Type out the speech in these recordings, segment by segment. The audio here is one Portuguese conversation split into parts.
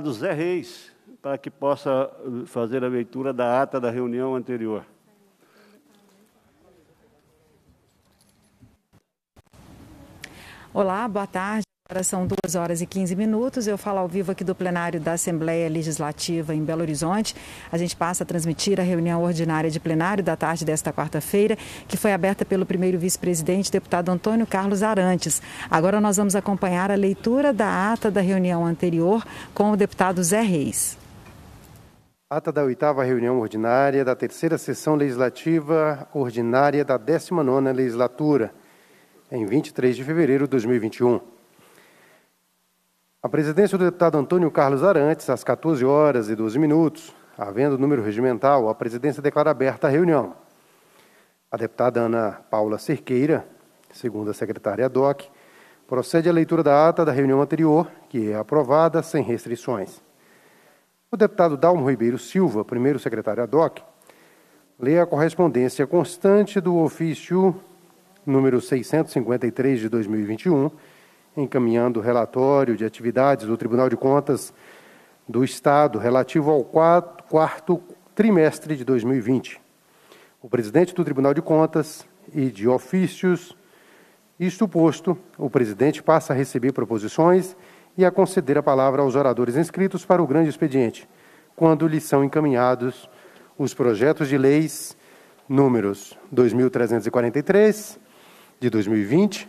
do Zé Reis, para que possa eh, fazer a leitura da ata da reunião anterior. Olá, boa tarde. Agora são 2 horas e 15 minutos. Eu falo ao vivo aqui do plenário da Assembleia Legislativa em Belo Horizonte. A gente passa a transmitir a reunião ordinária de plenário da tarde desta quarta-feira, que foi aberta pelo primeiro vice-presidente, deputado Antônio Carlos Arantes. Agora nós vamos acompanhar a leitura da ata da reunião anterior com o deputado Zé Reis. Ata da oitava reunião ordinária da terceira sessão legislativa ordinária da 19 nona legislatura, em 23 de fevereiro de 2021. A presidência do deputado Antônio Carlos Arantes, às 14 horas e 12 minutos, havendo número regimental, a presidência declara aberta a reunião. A deputada Ana Paula Cerqueira, segundo a secretária DOC, procede à leitura da ata da reunião anterior, que é aprovada sem restrições. O deputado Dalmo Ribeiro Silva, primeiro secretário DOC, lê a correspondência constante do ofício número 653 de 2021 encaminhando o relatório de atividades do Tribunal de Contas do Estado relativo ao quarto, quarto trimestre de 2020. O presidente do Tribunal de Contas e de ofícios, isto posto, o presidente passa a receber proposições e a conceder a palavra aos oradores inscritos para o grande expediente, quando lhe são encaminhados os projetos de leis números 2343 de 2020,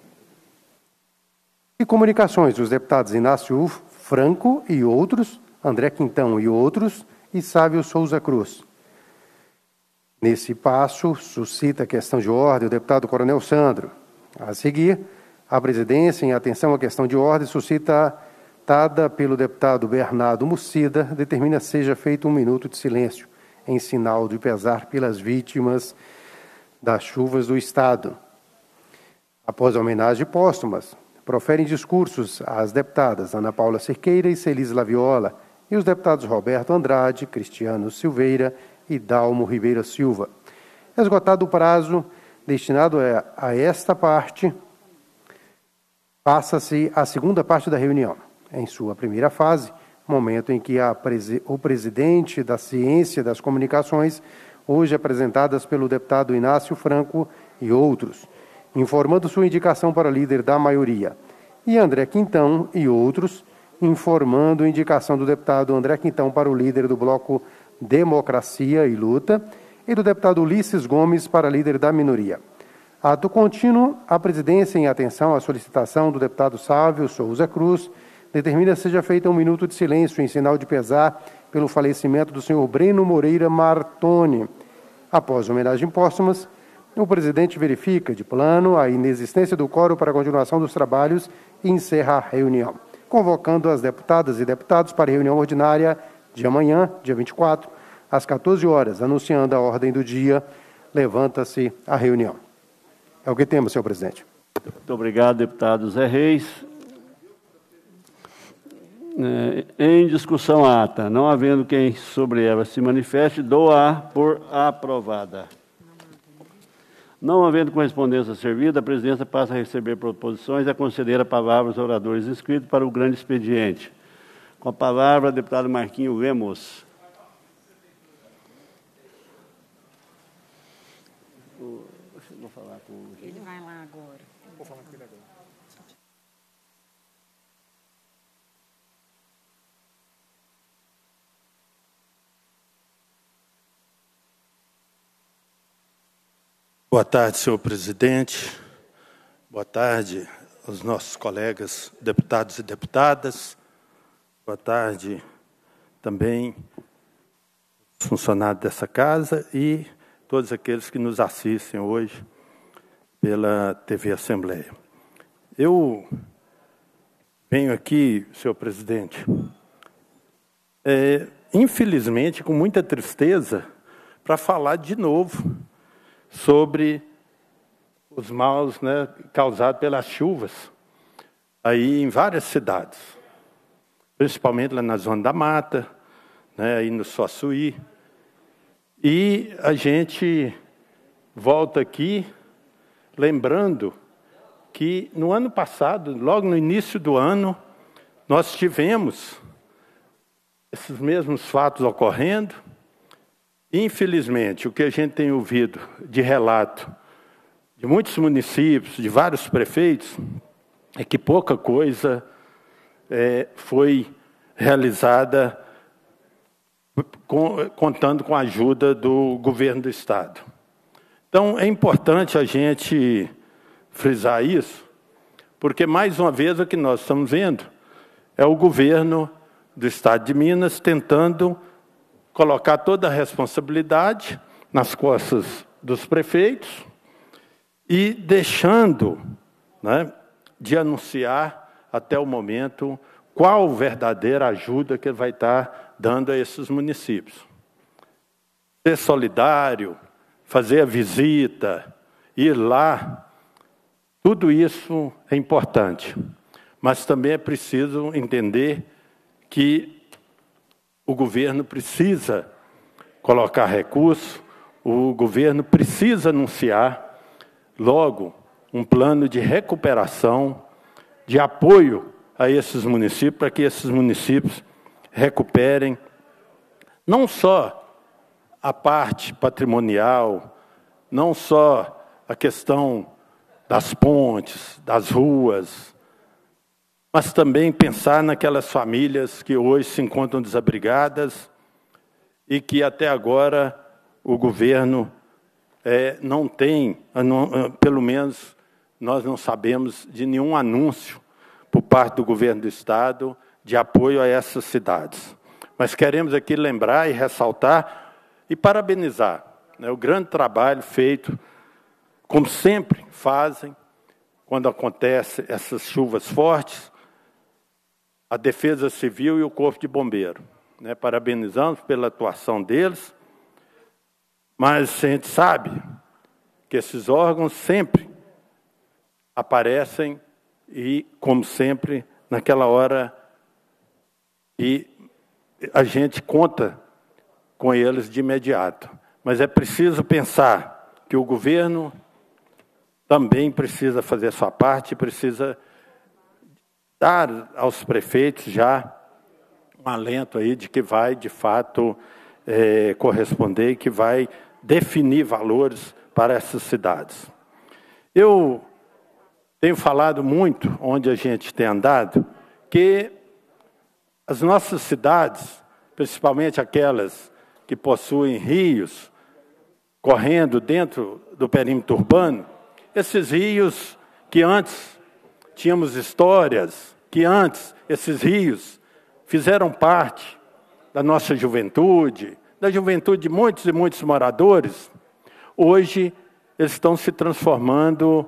E comunicações dos deputados Inácio Franco e outros, André Quintão e outros, e Sávio Souza Cruz. Nesse passo, suscita a questão de ordem o deputado Coronel Sandro. A seguir, a presidência, em atenção à questão de ordem, suscitada pelo deputado Bernardo Mucida, determina seja feito um minuto de silêncio, em sinal de pesar pelas vítimas das chuvas do Estado. Após a homenagem póstumas, Proferem discursos as deputadas Ana Paula Cerqueira e Celis Laviola e os deputados Roberto Andrade, Cristiano Silveira e Dalmo Ribeira Silva. Esgotado o prazo destinado a esta parte, passa-se a segunda parte da reunião. Em sua primeira fase, momento em que presi o presidente da Ciência das Comunicações, hoje apresentadas pelo deputado Inácio Franco e outros, informando sua indicação para líder da maioria, e André Quintão e outros, informando indicação do deputado André Quintão para o líder do bloco Democracia e Luta e do deputado Ulisses Gomes para líder da minoria. Ato contínuo, a presidência, em atenção à solicitação do deputado Sávio Souza Cruz, determina seja feita um minuto de silêncio em sinal de pesar pelo falecimento do senhor Breno Moreira Martoni. Após homenagem póstumas, o presidente verifica de plano a inexistência do quórum para a continuação dos trabalhos e encerra a reunião, convocando as deputadas e deputados para reunião ordinária de amanhã, dia 24, às 14 horas, anunciando a ordem do dia. Levanta-se a reunião. É o que temos, senhor presidente. Muito obrigado, deputado Zé Reis. É, em discussão ata, não havendo quem sobre ela se manifeste, dou a por aprovada. Não havendo correspondência servida, a presidência passa a receber proposições e a conceder a palavra aos oradores inscritos para o grande expediente. Com a palavra, deputado Marquinho Lemos. Boa tarde, senhor presidente. Boa tarde aos nossos colegas deputados e deputadas. Boa tarde também funcionários dessa casa e todos aqueles que nos assistem hoje pela TV Assembleia. Eu venho aqui, senhor presidente, é, infelizmente, com muita tristeza, para falar de novo sobre os maus né, causados pelas chuvas, aí em várias cidades, principalmente lá na Zona da Mata, né, aí no Suaçuí. E a gente volta aqui lembrando que no ano passado, logo no início do ano, nós tivemos esses mesmos fatos ocorrendo, Infelizmente, o que a gente tem ouvido de relato de muitos municípios, de vários prefeitos, é que pouca coisa é, foi realizada com, contando com a ajuda do governo do Estado. Então, é importante a gente frisar isso, porque, mais uma vez, o que nós estamos vendo é o governo do Estado de Minas tentando colocar toda a responsabilidade nas costas dos prefeitos e deixando né, de anunciar até o momento qual verdadeira ajuda que ele vai estar dando a esses municípios. Ser solidário, fazer a visita, ir lá, tudo isso é importante. Mas também é preciso entender que o governo precisa colocar recurso, o governo precisa anunciar logo um plano de recuperação, de apoio a esses municípios, para que esses municípios recuperem não só a parte patrimonial, não só a questão das pontes, das ruas, mas também pensar naquelas famílias que hoje se encontram desabrigadas e que até agora o governo é, não tem, é, pelo menos nós não sabemos de nenhum anúncio por parte do governo do Estado de apoio a essas cidades. Mas queremos aqui lembrar e ressaltar e parabenizar né, o grande trabalho feito, como sempre fazem, quando acontecem essas chuvas fortes, a Defesa Civil e o Corpo de Bombeiros, Né? Parabenizamos pela atuação deles, mas a gente sabe que esses órgãos sempre aparecem e, como sempre, naquela hora e a gente conta com eles de imediato. Mas é preciso pensar que o governo também precisa fazer sua parte, precisa dar aos prefeitos já um alento aí de que vai, de fato, é, corresponder, que vai definir valores para essas cidades. Eu tenho falado muito, onde a gente tem andado, que as nossas cidades, principalmente aquelas que possuem rios correndo dentro do perímetro urbano, esses rios que antes Tínhamos histórias que antes esses rios fizeram parte da nossa juventude, da juventude de muitos e muitos moradores. Hoje eles estão se transformando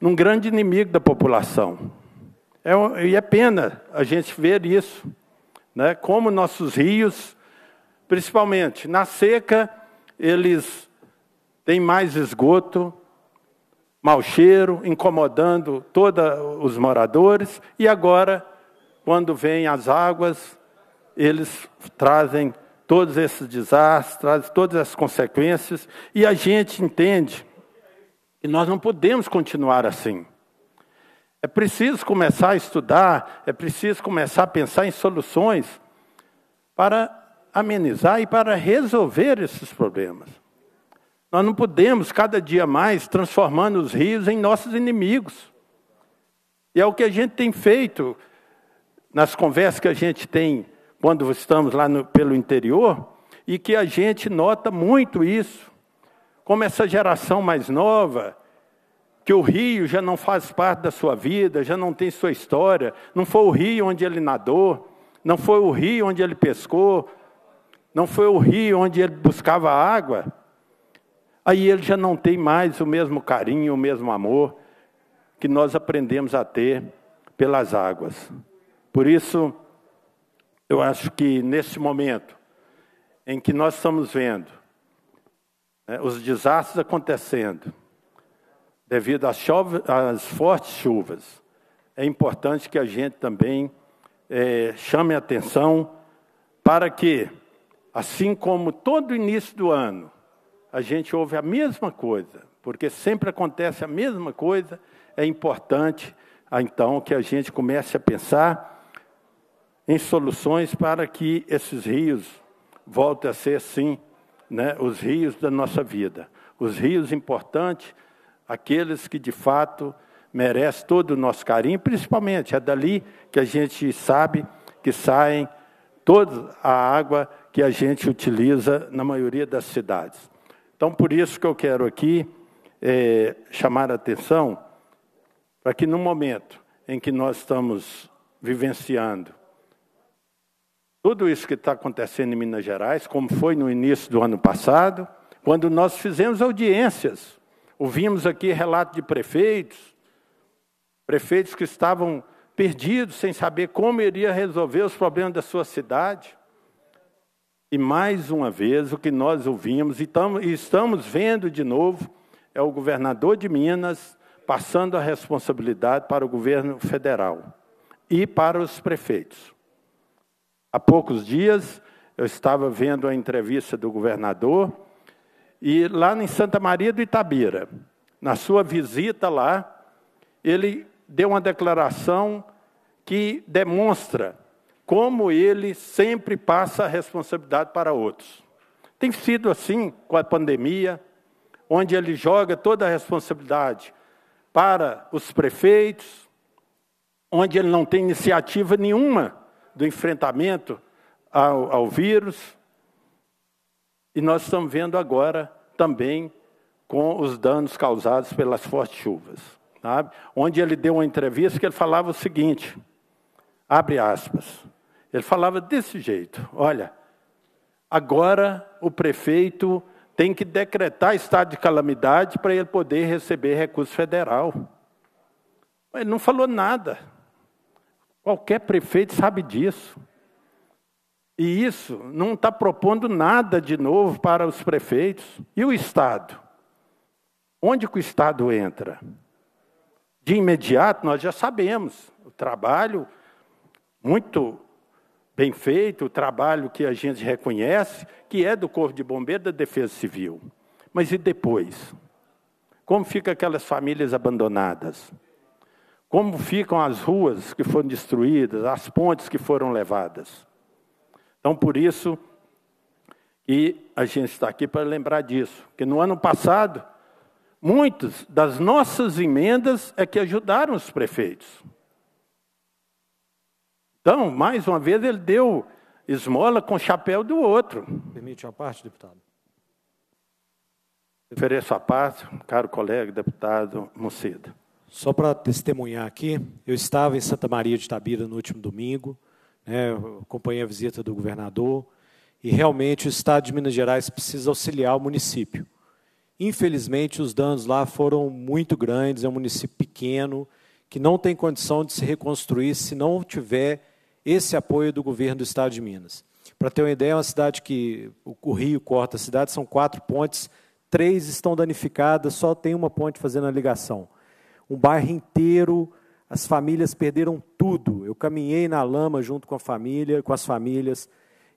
num grande inimigo da população. É, e é pena a gente ver isso, né? como nossos rios, principalmente na seca, eles têm mais esgoto, mau cheiro, incomodando todos os moradores, e agora, quando vêm as águas, eles trazem todos esses desastres, trazem todas as consequências, e a gente entende que nós não podemos continuar assim. É preciso começar a estudar, é preciso começar a pensar em soluções para amenizar e para resolver esses problemas. Nós não podemos, cada dia mais, transformando os rios em nossos inimigos. E é o que a gente tem feito nas conversas que a gente tem quando estamos lá no, pelo interior, e que a gente nota muito isso. Como essa geração mais nova, que o rio já não faz parte da sua vida, já não tem sua história, não foi o rio onde ele nadou, não foi o rio onde ele pescou, não foi o rio onde ele buscava água. Aí ele já não tem mais o mesmo carinho, o mesmo amor que nós aprendemos a ter pelas águas. Por isso, eu acho que neste momento em que nós estamos vendo né, os desastres acontecendo, devido às, às, fortes chuvas, é importante que a gente também é, chame atenção para que, assim como todo início do ano, a gente ouve a mesma coisa, porque sempre acontece a mesma coisa, é importante ah, então que a gente comece a pensar em soluções para que esses rios voltem a ser, sim, né, os rios da nossa vida. Os rios importantes, aqueles que de fato merecem todo o nosso carinho, principalmente é dali que a gente sabe que saem toda a água que a gente utiliza na maioria das cidades. Então, por isso que eu quero aqui é, chamar a atenção para que, no momento em que nós estamos vivenciando tudo isso que está acontecendo em Minas Gerais, como foi no início do ano passado, quando nós fizemos audiências, ouvimos aqui relato de prefeitos, prefeitos que estavam perdidos, sem saber como iria resolver os problemas da sua cidade. E mais uma vez, o que nós ouvimos e, e estamos vendo de novo é o governador de Minas passando a responsabilidade para o governo federal e para os prefeitos. Há poucos dias, eu estava vendo a entrevista do governador, e lá em Santa Maria do Itabira, na sua visita lá, ele deu uma declaração que demonstra como ele sempre passa a responsabilidade para outros. Tem sido assim com a pandemia, onde ele joga toda a responsabilidade para os prefeitos, onde ele não tem iniciativa nenhuma do enfrentamento ao, ao vírus. E nós estamos vendo agora também com os danos causados pelas fortes chuvas. Sabe? Onde ele deu uma entrevista que ele falava o seguinte, abre aspas, ele falava desse jeito: olha, agora o prefeito tem que decretar estado de calamidade para ele poder receber recurso federal. Ele não falou nada. Qualquer prefeito sabe disso. E isso não está propondo nada de novo para os prefeitos. E o Estado? Onde que o Estado entra? De imediato, nós já sabemos, o trabalho muito bem feito, o trabalho que a gente reconhece, que é do Corpo de Bombeiros da Defesa Civil. Mas e depois? Como ficam aquelas famílias abandonadas? Como ficam as ruas que foram destruídas, as pontes que foram levadas? Então, por isso, e a gente está aqui para lembrar disso, que no ano passado, muitas das nossas emendas é que ajudaram os prefeitos. Então, mais uma vez, ele deu esmola com o chapéu do outro. Permite uma parte, deputado? Ofereço a parte, caro colega, deputado Mucida. Só para testemunhar aqui, eu estava em Santa Maria de Tabira no último domingo, né, acompanhei a visita do governador, e realmente o Estado de Minas Gerais precisa auxiliar o município. Infelizmente, os danos lá foram muito grandes, é um município pequeno, que não tem condição de se reconstruir se não tiver esse apoio do governo do estado de Minas. Para ter uma ideia, é uma cidade que o rio corta a cidade, são quatro pontes, três estão danificadas, só tem uma ponte fazendo a ligação. Um bairro inteiro, as famílias perderam tudo. Eu caminhei na lama junto com a família, com as famílias,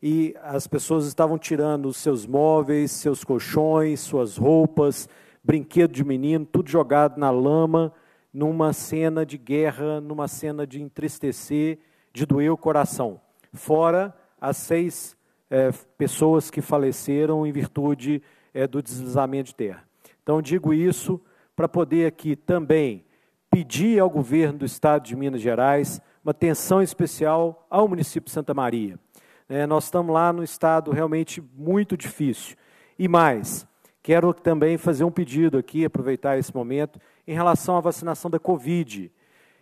e as pessoas estavam tirando seus móveis, seus colchões, suas roupas, brinquedo de menino, tudo jogado na lama, numa cena de guerra, numa cena de entristecer de doer o coração, fora as seis é, pessoas que faleceram em virtude é, do deslizamento de terra. Então, digo isso para poder aqui também pedir ao governo do estado de Minas Gerais uma atenção especial ao município de Santa Maria. É, nós estamos lá no estado realmente muito difícil. E mais, quero também fazer um pedido aqui, aproveitar esse momento, em relação à vacinação da Covid.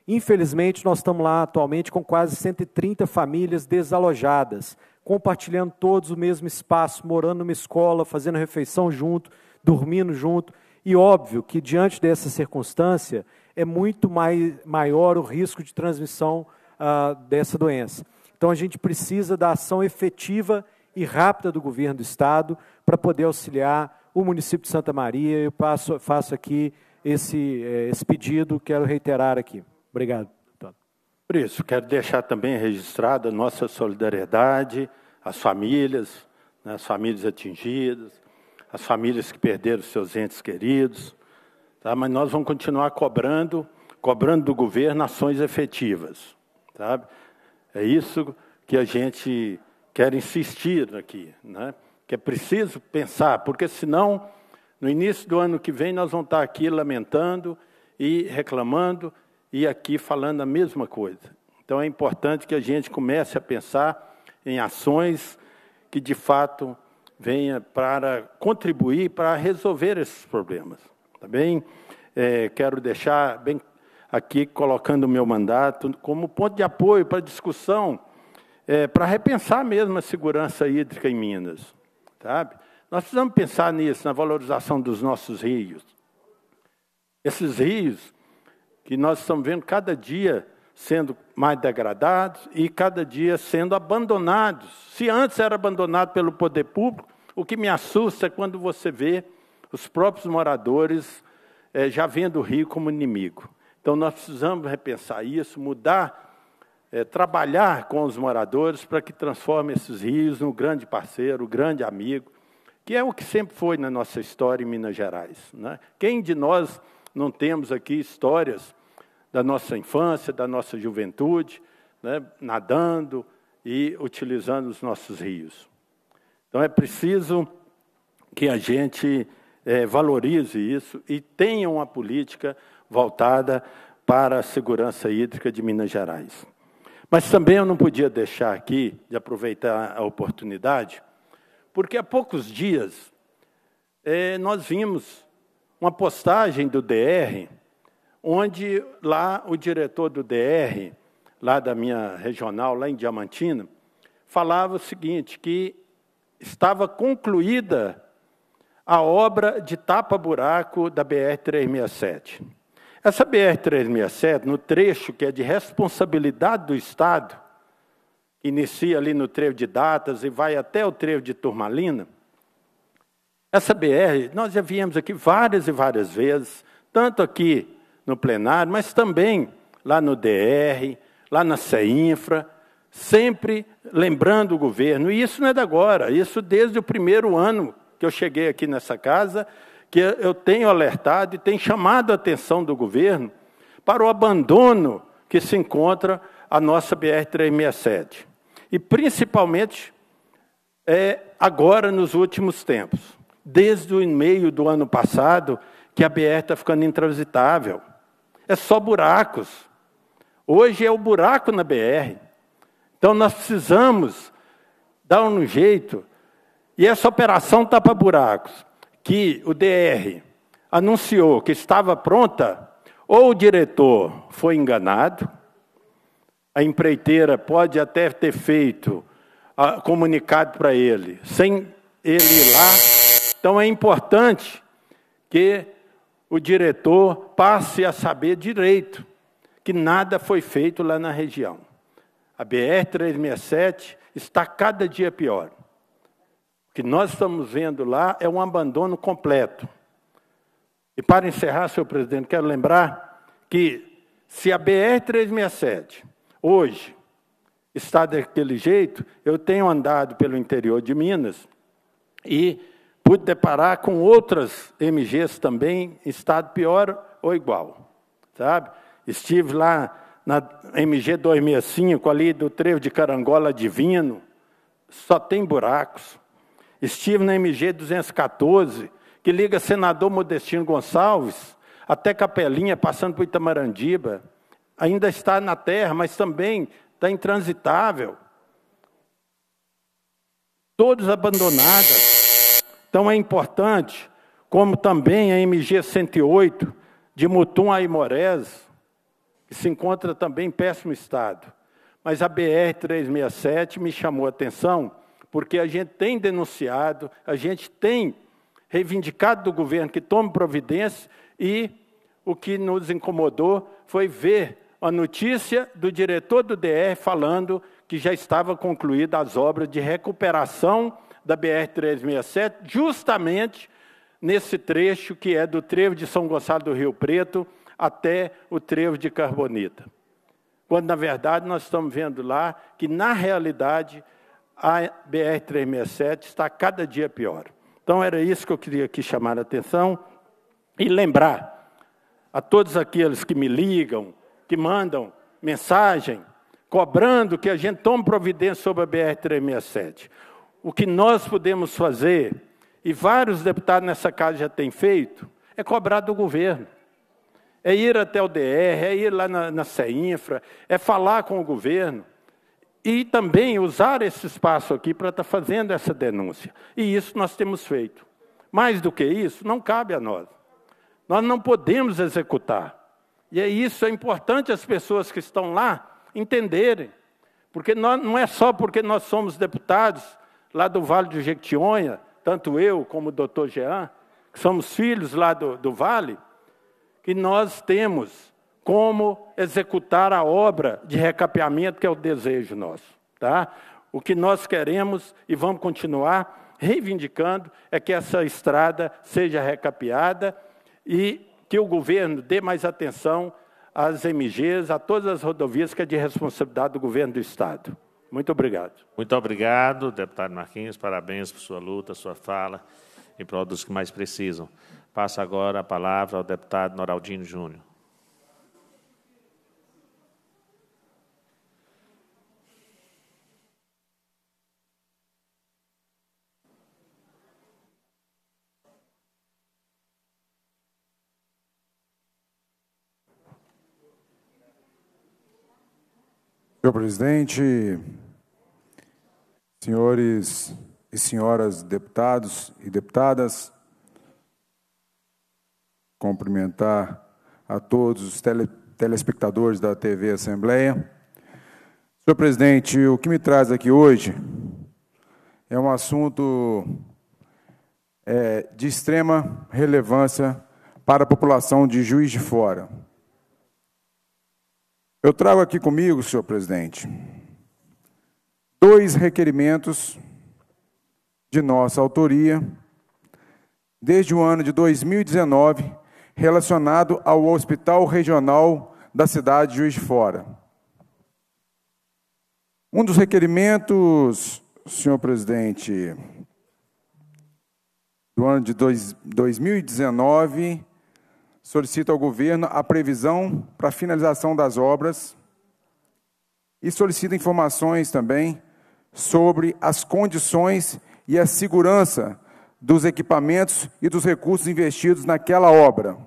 Infelizmente, nós estamos lá atualmente com quase 130 famílias desalojadas, compartilhando todos o mesmo espaço, morando numa escola, fazendo refeição junto, dormindo junto. E óbvio que, diante dessa circunstância, é muito mais maior o risco de transmissão ah, dessa doença. Então, a gente precisa da ação efetiva e rápida do governo do Estado para poder auxiliar o município de Santa Maria. Eu passo, faço aqui esse, eh, esse pedido, quero reiterar aqui. Obrigado. Por isso, quero deixar também registrada nossa solidariedade às famílias, né, às famílias atingidas, às famílias que perderam seus entes queridos. Tá? Mas nós vamos continuar cobrando, cobrando do governo ações efetivas. Sabe? Tá? É isso que a gente quer insistir aqui, né? que é preciso pensar, porque senão, no início do ano que vem, nós vamos estar aqui lamentando e reclamando e aqui falando a mesma coisa. Então é importante que a gente comece a pensar em ações que de fato venha para contribuir para resolver esses problemas. Tá bem? É, quero deixar bem aqui colocando o meu mandato como ponto de apoio para discussão, é, para repensar mesmo a segurança hídrica em Minas. Sabe? Nós precisamos pensar nisso, na valorização dos nossos rios. Esses rios, que nós estamos vendo cada dia sendo mais degradados e cada dia sendo abandonados. Se antes era abandonado pelo poder público, o que me assusta é quando você vê os próprios moradores é, já vendo o Rio como inimigo. Então nós precisamos repensar isso, mudar, é, trabalhar com os moradores para que transforme esses rios no grande parceiro, grande amigo, que é o que sempre foi na nossa história em Minas Gerais. Né? Quem de nós não temos aqui histórias da nossa infância, da nossa juventude, né, nadando e utilizando os nossos rios. Então é preciso que a gente é, valorize isso e tenha uma política voltada para a segurança hídrica de Minas Gerais. Mas também eu não podia deixar aqui de aproveitar a oportunidade, porque há poucos dias é, nós vimos uma postagem do DR, onde lá o diretor do DR, lá da minha regional, lá em Diamantina, falava o seguinte, que estava concluída a obra de tapa-buraco da BR-367. Essa BR-367, no trecho que é de responsabilidade do Estado, inicia ali no trevo de Datas e vai até o trevo de Turmalina, essa BR, nós já viemos aqui várias e várias vezes, tanto aqui no plenário, mas também lá no DR, lá na CEINFRA, sempre lembrando o governo, e isso não é de agora, isso desde o primeiro ano que eu cheguei aqui nessa casa, que eu tenho alertado e tenho chamado a atenção do governo para o abandono que se encontra a nossa BR-367. E principalmente é, agora nos últimos tempos desde o meio do ano passado que a BR está ficando intransitável. É só buracos. Hoje é o buraco na BR. Então nós precisamos dar um jeito. E essa operação tapa tá buracos, que o DR anunciou que estava pronta, ou o diretor foi enganado, a empreiteira pode até ter feito a, ah, comunicado para ele, sem ele ir lá então é importante que o diretor passe a saber direito que nada foi feito lá na região. A BR-367 está cada dia pior. O que nós estamos vendo lá é um abandono completo. E para encerrar, senhor presidente, quero lembrar que se a BR-367 hoje está daquele jeito, eu tenho andado pelo interior de Minas e pude deparar com outras MGs também, em estado pior ou igual, sabe? Estive lá na MG 265, ali do trevo de Carangola Divino, só tem buracos. Estive na MG 214, que liga senador Modestino Gonçalves até Capelinha, passando por Itamarandiba. Ainda está na terra, mas também está intransitável. Todos abandonadas. Então é importante, como também a MG 108 de Mutum a Imorés, que se encontra também em péssimo estado. Mas a BR 367 me chamou a atenção, porque a gente tem denunciado, a gente tem reivindicado do governo que tome providência e o que nos incomodou foi ver a notícia do diretor do DR falando que já estava concluída as obras de recuperação da BR-367, justamente nesse trecho que é do trevo de São Gonçalo do Rio Preto até o trevo de Carbonita. Quando, na verdade, nós estamos vendo lá que, na realidade, a BR-367 está cada dia pior. Então, era isso que eu queria aqui chamar a atenção e lembrar a todos aqueles que me ligam, que mandam mensagem, cobrando que a gente tome providência sobre a BR-367 o que nós podemos fazer, e vários deputados nessa casa já têm feito, é cobrar do governo. É ir até o DR, é ir lá na, na CEINFRA, é falar com o governo. E também usar esse espaço aqui para estar tá fazendo essa denúncia. E isso nós temos feito. Mais do que isso, não cabe a nós. Nós não podemos executar. E é isso, é importante as pessoas que estão lá entenderem. Porque nós, não é só porque nós somos deputados lá do Vale do Jequitinhonha, tanto eu como o doutor Jean, que somos filhos lá do, do Vale, que nós temos como executar a obra de recapeamento, que é o desejo nosso. Tá? O que nós queremos e vamos continuar reivindicando é que essa estrada seja recapeada e que o governo dê mais atenção às MGs, a todas as rodovias que é de responsabilidade do governo do Estado. Muito obrigado. Muito obrigado, deputado Marquinhos. Parabéns por sua luta, sua fala e para os que mais precisam. Passo agora a palavra ao deputado Noraldino Júnior. Senhor presidente, senhores e senhoras deputados e deputadas, cumprimentar a todos os tele, telespectadores da TV Assembleia. Senhor presidente, o que me traz aqui hoje é um assunto é, de extrema relevância para a população de Juiz de Fora. Eu trago aqui comigo, senhor presidente, dois requerimentos de nossa autoria, desde o ano de 2019, relacionado ao Hospital Regional da cidade de Juiz de Fora. Um dos requerimentos, senhor presidente, do ano de dois, 2019, solicita ao governo a previsão para a finalização das obras e solicita informações também sobre as condições e a segurança dos equipamentos e dos recursos investidos naquela obra.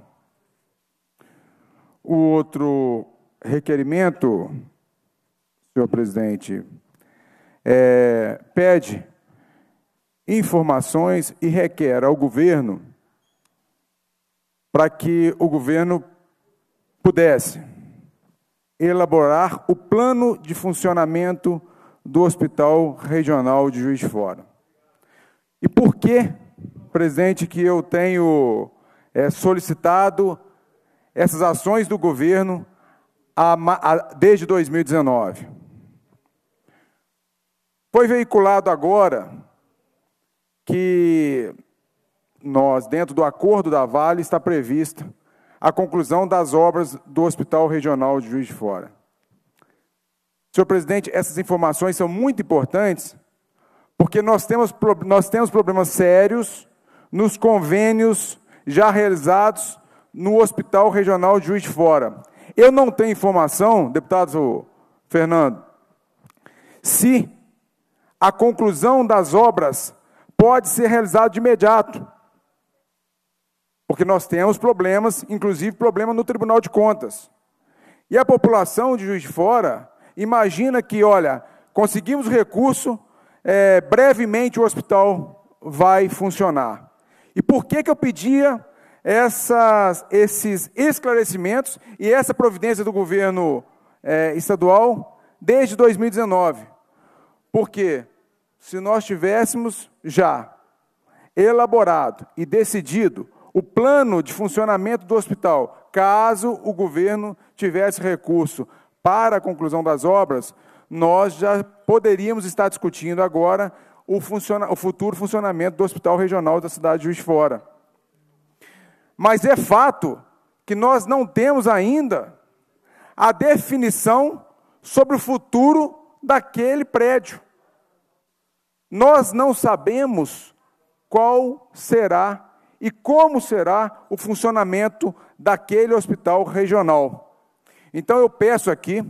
O outro requerimento, senhor presidente, é, pede informações e requer ao governo para que o governo pudesse elaborar o plano de funcionamento do Hospital Regional de Juiz de Fora. E por que, presidente, que eu tenho é, solicitado essas ações do governo a, a, desde 2019? Foi veiculado agora que nós, dentro do acordo da Vale, está prevista a conclusão das obras do Hospital Regional de Juiz de Fora. Senhor presidente, essas informações são muito importantes, porque nós temos, nós temos problemas sérios nos convênios já realizados no Hospital Regional Juiz de Fora. Eu não tenho informação, deputado Fernando, se a conclusão das obras pode ser realizada de imediato. Porque nós temos problemas, inclusive problema no Tribunal de Contas. E a população de Juiz de Fora imagina que, olha, conseguimos recurso, é, brevemente o hospital vai funcionar. E por que, que eu pedia essas, esses esclarecimentos e essa providência do governo é, estadual desde 2019? Porque se nós tivéssemos já elaborado e decidido o plano de funcionamento do hospital, caso o governo tivesse recurso para a conclusão das obras, nós já poderíamos estar discutindo agora o, funciona, o futuro funcionamento do Hospital Regional da cidade de Juiz Fora. Mas é fato que nós não temos ainda a definição sobre o futuro daquele prédio. Nós não sabemos qual será e como será o funcionamento daquele hospital regional. Então eu peço aqui,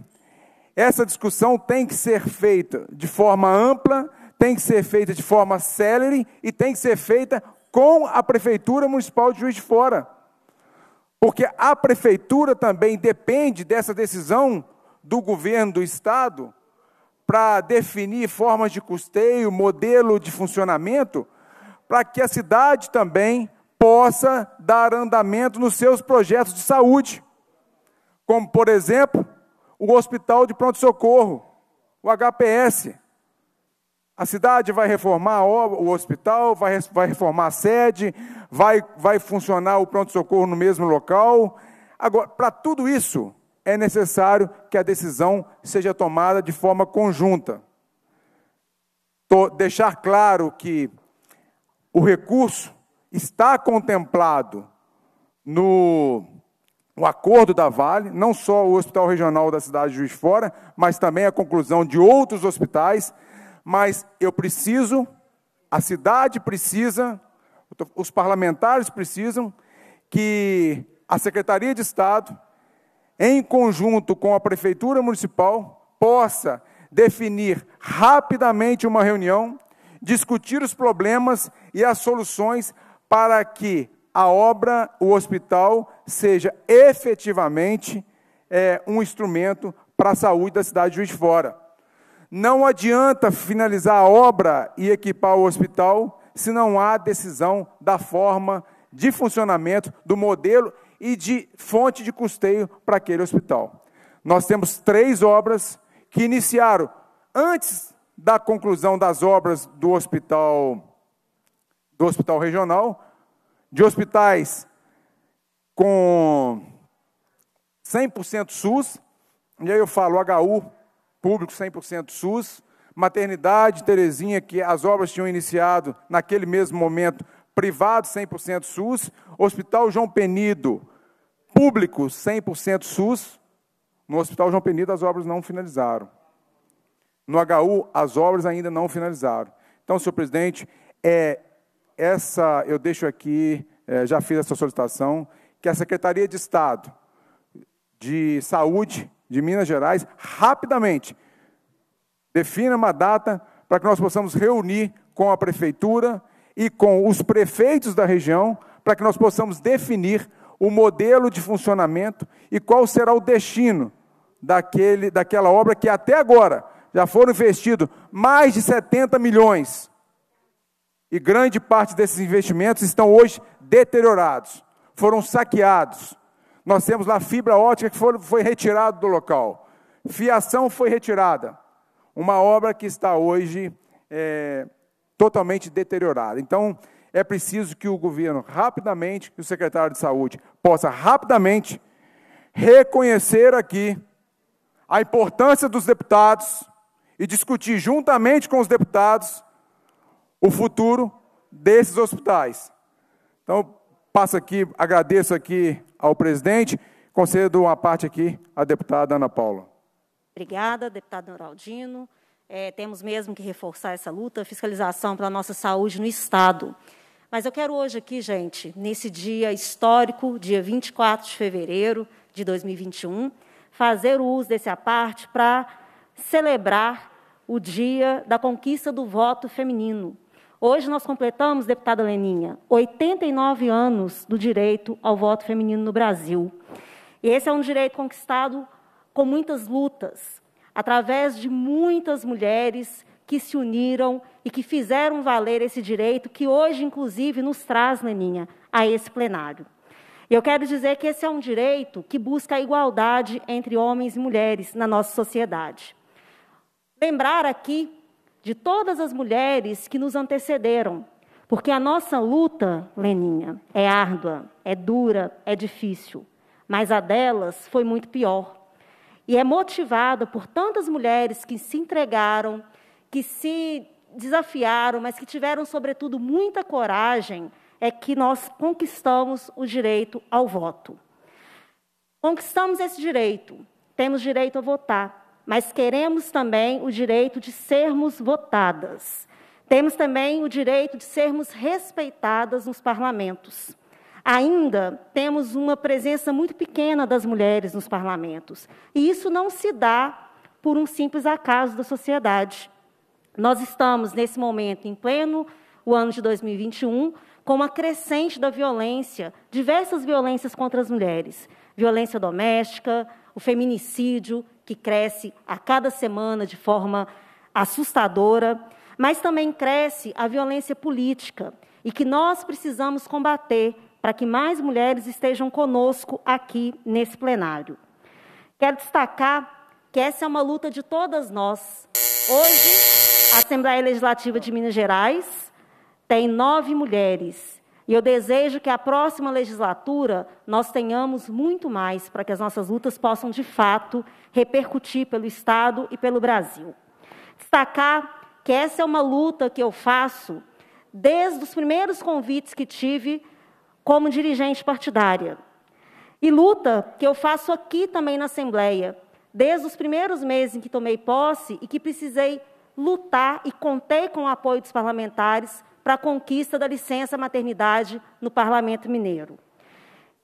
essa discussão tem que ser feita de forma ampla, tem que ser feita de forma célere e tem que ser feita com a Prefeitura Municipal de Juiz de Fora. Porque a Prefeitura também depende dessa decisão do governo do Estado para definir formas de custeio, modelo de funcionamento, para que a cidade também possa dar andamento nos seus projetos de saúde como, por exemplo, o Hospital de Pronto-Socorro, o HPS. A cidade vai reformar o hospital, vai, reformar a sede, vai, vai funcionar o pronto-socorro no mesmo local. Agora, para tudo isso, é necessário que a decisão seja tomada de forma conjunta. Tô, deixar claro que o recurso está contemplado no o acordo da Vale, não só o Hospital Regional da cidade de Juiz Fora, mas também a conclusão de outros hospitais. Mas eu preciso, a cidade precisa, os parlamentares precisam que a Secretaria de Estado, em conjunto com a Prefeitura Municipal, possa definir rapidamente uma reunião, discutir os problemas e as soluções para que a obra, o hospital, seja efetivamente é, um instrumento para a saúde da cidade de Juiz de Fora. Não adianta finalizar a obra e equipar o hospital se não há decisão da forma de funcionamento, do modelo e de fonte de custeio para aquele hospital. Nós temos três obras que iniciaram antes da conclusão das obras do hospital do hospital regional, de hospitais com 100% SUS, e aí eu falo HU, público 100% SUS, maternidade Terezinha, que as obras tinham iniciado naquele mesmo momento, privado 100% SUS, Hospital João Penido, público 100% SUS, no Hospital João Penido as obras não finalizaram. No HU, as obras ainda não finalizaram. Então, senhor presidente, é, essa eu deixo aqui, é, já fiz essa solicitação, que a Secretaria de Estado de Saúde de Minas Gerais rapidamente defina uma data para que nós possamos reunir com a prefeitura e com os prefeitos da região para que nós possamos definir o modelo de funcionamento e qual será o destino daquele, daquela obra que até agora já foram investidos mais de 70 milhões. E grande parte desses investimentos estão hoje deteriorados foram saqueados. Nós temos lá fibra ótica que foi, foi retirada do local. Fiação foi retirada. Uma obra que está hoje é, totalmente deteriorada. Então, é preciso que o governo rapidamente, que o secretário de saúde possa rapidamente reconhecer aqui a importância dos deputados e discutir juntamente com os deputados o futuro desses hospitais. Então, Passo aqui, agradeço aqui ao presidente, concedo uma parte aqui à deputada Ana Paula. Obrigada, deputado Noraldino. É, temos mesmo que reforçar essa luta, fiscalização pela nossa saúde no Estado. Mas eu quero hoje aqui, gente, nesse dia histórico, dia 24 de fevereiro de 2021, fazer uso desse à parte para celebrar o dia da conquista do voto feminino, Hoje nós completamos, deputada Leninha, 89 anos do direito ao voto feminino no Brasil. E esse é um direito conquistado com muitas lutas, através de muitas mulheres que se uniram e que fizeram valer esse direito, que hoje, inclusive, nos traz, Leninha, a esse plenário. Eu quero dizer que esse é um direito que busca a igualdade entre homens e mulheres na nossa sociedade. Lembrar aqui de todas as mulheres que nos antecederam, porque a nossa luta, Leninha, é árdua, é dura, é difícil, mas a delas foi muito pior. E é motivada por tantas mulheres que se entregaram, que se desafiaram, mas que tiveram, sobretudo, muita coragem, é que nós conquistamos o direito ao voto. Conquistamos esse direito, temos direito a votar mas queremos também o direito de sermos votadas. Temos também o direito de sermos respeitadas nos parlamentos. Ainda temos uma presença muito pequena das mulheres nos parlamentos. E isso não se dá por um simples acaso da sociedade. Nós estamos, nesse momento, em pleno o ano de 2021, com uma crescente da violência, diversas violências contra as mulheres: violência doméstica, o feminicídio, que cresce a cada semana de forma assustadora, mas também cresce a violência política e que nós precisamos combater para que mais mulheres estejam conosco aqui nesse plenário. Quero destacar que essa é uma luta de todas nós. Hoje, a Assembleia Legislativa de Minas Gerais tem nove mulheres e eu desejo que a próxima legislatura nós tenhamos muito mais para que as nossas lutas possam, de fato, repercutir pelo Estado e pelo Brasil. Destacar que essa é uma luta que eu faço desde os primeiros convites que tive como dirigente partidária. E luta que eu faço aqui também na Assembleia, desde os primeiros meses em que tomei posse e que precisei lutar e contei com o apoio dos parlamentares para a conquista da licença maternidade no Parlamento Mineiro.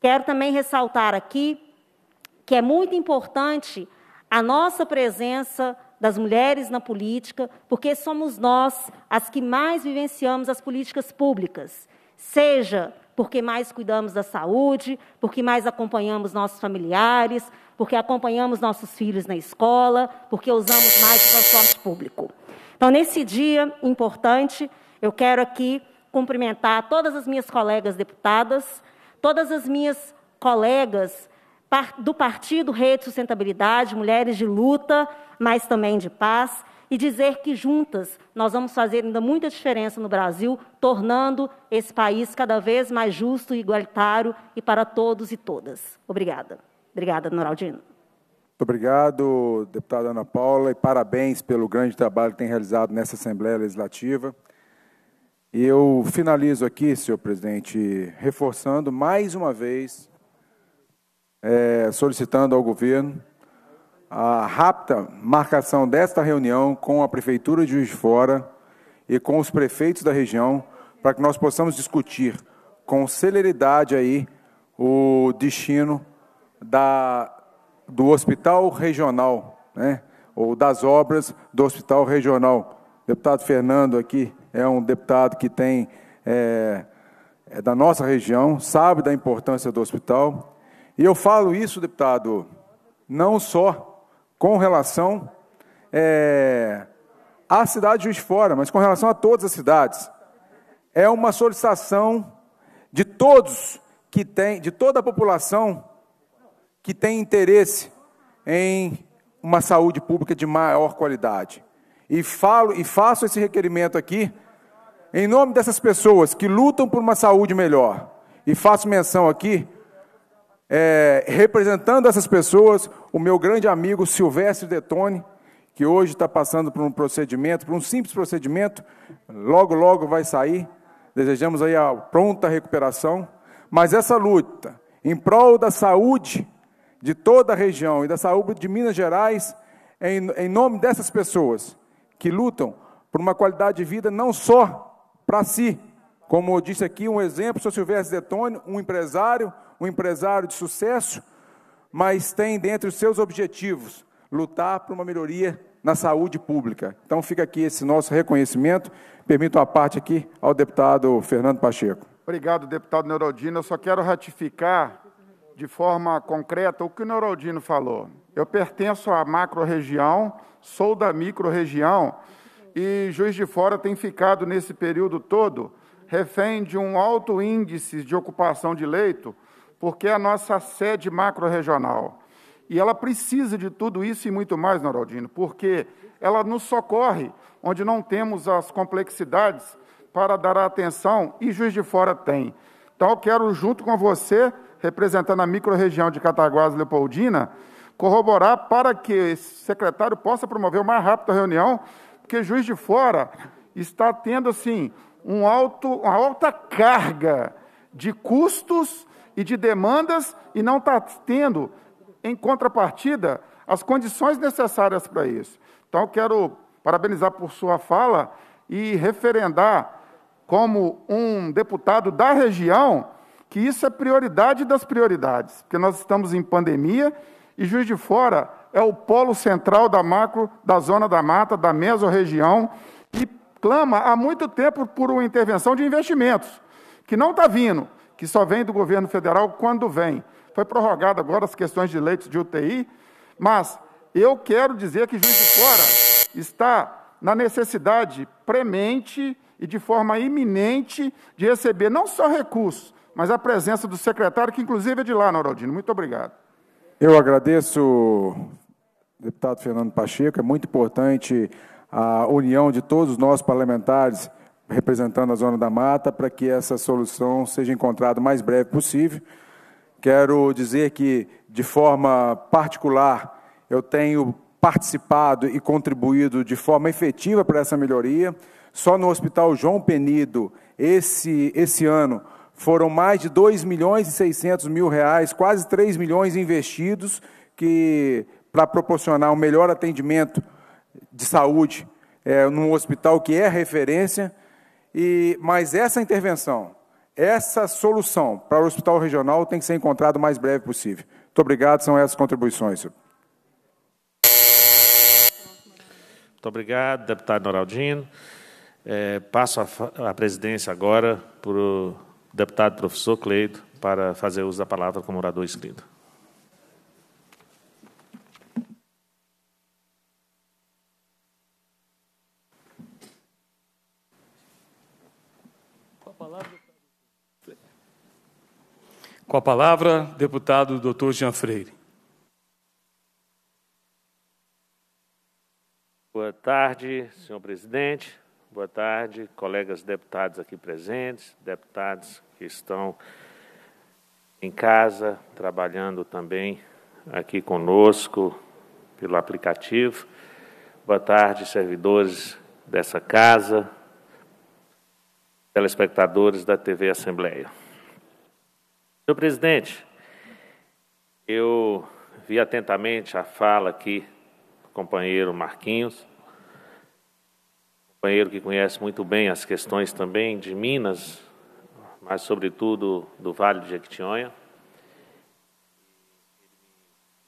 Quero também ressaltar aqui que é muito importante a nossa presença das mulheres na política, porque somos nós as que mais vivenciamos as políticas públicas, seja porque mais cuidamos da saúde, porque mais acompanhamos nossos familiares, porque acompanhamos nossos filhos na escola, porque usamos mais o transporte público. Então, nesse dia importante, eu quero aqui cumprimentar todas as minhas colegas deputadas, todas as minhas colegas do Partido Rede Sustentabilidade, Mulheres de Luta, mas também de Paz, e dizer que juntas nós vamos fazer ainda muita diferença no Brasil, tornando esse país cada vez mais justo e igualitário e para todos e todas. Obrigada. Obrigada, Noraldino. Muito obrigado, deputada Ana Paula, e parabéns pelo grande trabalho que tem realizado nessa Assembleia Legislativa. E Eu finalizo aqui, senhor presidente, reforçando mais uma vez, é, solicitando ao governo a rápida marcação desta reunião com a Prefeitura de Juiz de Fora e com os prefeitos da região, para que nós possamos discutir com celeridade aí o destino da, do hospital regional, né? ou das obras do hospital regional. deputado Fernando aqui é um deputado que tem é, é da nossa região, sabe da importância do hospital. E eu falo isso, deputado, não só com relação é, à cidade de Juiz de Fora, mas com relação a todas as cidades. É uma solicitação de todos que têm, de toda a população que tem interesse em uma saúde pública de maior qualidade. E falo e faço esse requerimento aqui em nome dessas pessoas que lutam por uma saúde melhor, e faço menção aqui, é, representando essas pessoas, o meu grande amigo Silvestre Detone, que hoje está passando por um procedimento, por um simples procedimento, logo, logo vai sair. Desejamos aí a pronta recuperação. Mas essa luta em prol da saúde de toda a região e da saúde de Minas Gerais, em, em nome dessas pessoas que lutam por uma qualidade de vida não só para si. Como eu disse aqui, um exemplo, o seu Silvestre Detone, um empresário, um empresário de sucesso, mas tem dentre os seus objetivos lutar por uma melhoria na saúde pública. Então fica aqui esse nosso reconhecimento. Permito a parte aqui ao deputado Fernando Pacheco. Obrigado, deputado Neuraldino. Eu só quero ratificar de forma concreta o que o Neuraldino falou. Eu pertenço à macro-região, sou da micro-região, e Juiz de Fora tem ficado nesse período todo refém de um alto índice de ocupação de leito, porque é a nossa sede macro-regional. E ela precisa de tudo isso e muito mais, Noraldino, porque ela nos socorre onde não temos as complexidades para dar atenção e Juiz de Fora tem. Então, eu quero, junto com você, representando a micro-região de Cataguás Leopoldina, corroborar para que esse secretário possa promover uma rápida reunião porque Juiz de Fora está tendo, assim, um alto, uma alta carga de custos e de demandas e não está tendo, em contrapartida, as condições necessárias para isso. Então, quero parabenizar por sua fala e referendar, como um deputado da região, que isso é prioridade das prioridades, porque nós estamos em pandemia e Juiz de Fora é o polo central da macro, da zona da mata, da mesorregião, e clama há muito tempo por uma intervenção de investimentos, que não está vindo, que só vem do governo federal quando vem. Foi prorrogada agora as questões de leitos de UTI, mas eu quero dizer que Juiz de Fora está na necessidade premente e de forma iminente de receber não só recursos, mas a presença do secretário, que inclusive é de lá, Noraldino. Muito obrigado. Eu agradeço, deputado Fernando Pacheco. É muito importante a união de todos nós parlamentares representando a Zona da Mata para que essa solução seja encontrada o mais breve possível. Quero dizer que, de forma particular, eu tenho participado e contribuído de forma efetiva para essa melhoria. Só no Hospital João Penido, esse, esse ano, foram mais de 2 milhões e 600 mil reais, quase 3 milhões investidos, que para proporcionar um melhor atendimento de saúde é, num hospital que é referência. E, mas essa intervenção, essa solução para o hospital regional tem que ser encontrada o mais breve possível. Muito obrigado, são essas contribuições. Senhor. Muito obrigado, deputado Noraldino. É, passo a, a, presidência agora para o deputado professor Cleito para fazer uso da palavra como orador escrito. Com a palavra, deputado Dr. Jean Freire. Boa tarde, senhor presidente. Boa tarde, colegas deputados aqui presentes, deputados que estão em casa, trabalhando também aqui conosco pelo aplicativo. Boa tarde, servidores dessa casa, telespectadores da TV Assembleia. Senhor presidente, eu vi atentamente a fala aqui do companheiro Marquinhos, companheiro que conhece muito bem as questões também de Minas, mas sobretudo do Vale de Jequitinhonha.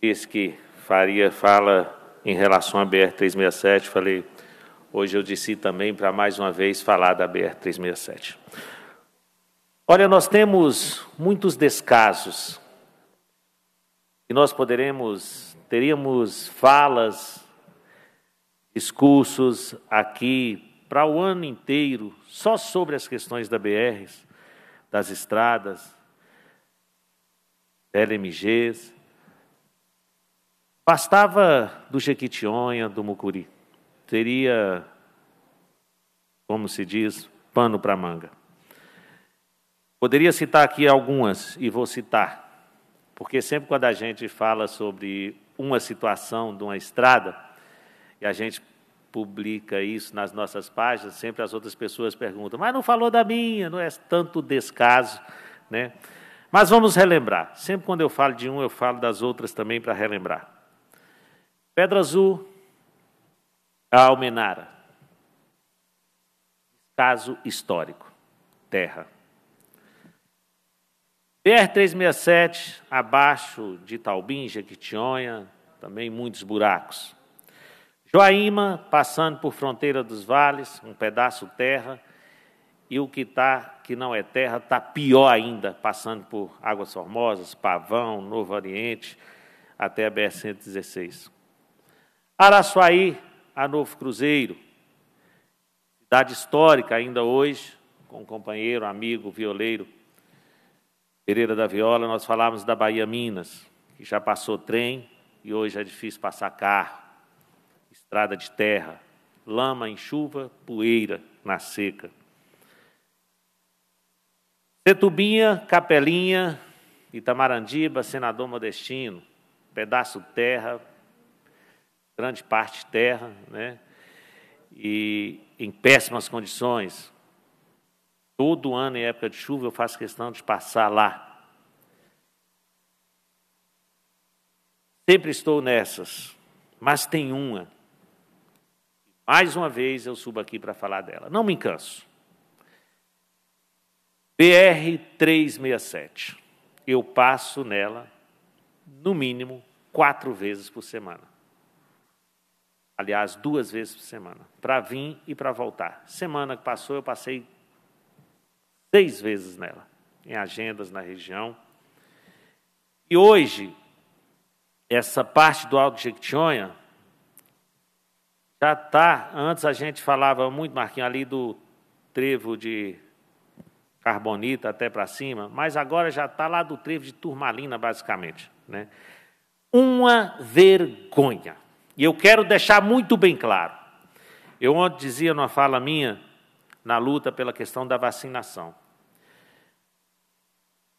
Disse que faria fala em relação à BR-367, falei, hoje eu disse também para mais uma vez falar da BR-367. Olha, nós temos muitos descasos e nós poderemos, teríamos falas, discursos aqui para o ano inteiro só sobre as questões da BR, das estradas, LMGs. Bastava do Jequitinhonha, do Mucuri. Teria, como se diz, pano para manga. Poderia citar aqui algumas, e vou citar, porque sempre quando a gente fala sobre uma situação de uma estrada, e a gente publica isso nas nossas páginas, sempre as outras pessoas perguntam, mas não falou da minha, não é tanto descaso, né? Mas vamos relembrar. Sempre quando eu falo de um, eu falo das outras também para relembrar. Pedra Azul, a Almenara. Caso histórico, terra. BR-367, abaixo de Taubim, Jequitinhonha, também muitos buracos. Joaíma, passando por fronteira dos vales, um pedaço terra, e o que tá, que não é terra está pior ainda, passando por Águas Formosas, Pavão, Novo Oriente, até a BR-116. Araçuaí, a Novo Cruzeiro, cidade histórica ainda hoje, com companheiro, amigo, violeiro, Pereira da Viola, nós falávamos da Bahia Minas, que já passou trem e hoje é difícil passar carro, estrada de terra, lama em chuva, poeira na seca. Setubinha, Capelinha, Itamarandiba, Senador Modestino, pedaço terra, grande parte terra, né? E em péssimas condições, Todo ano, em época de chuva, eu faço questão de passar lá. Sempre estou nessas, mas tem uma. Mais uma vez eu subo aqui para falar dela. Não me canso. BR 367. Eu passo nela, no mínimo, quatro vezes por semana. Aliás, duas vezes por semana. Para vir e para voltar. Semana que passou, eu passei seis vezes nela, em agendas na região. E hoje, essa parte do Alto Jequitinhonha já está. Antes a gente falava muito, Marquinhos, ali do trevo de Carbonita até para cima, mas agora já está lá do trevo de Turmalina, basicamente. Né? Uma vergonha. E eu quero deixar muito bem claro. Eu ontem dizia numa fala minha, na luta pela questão da vacinação.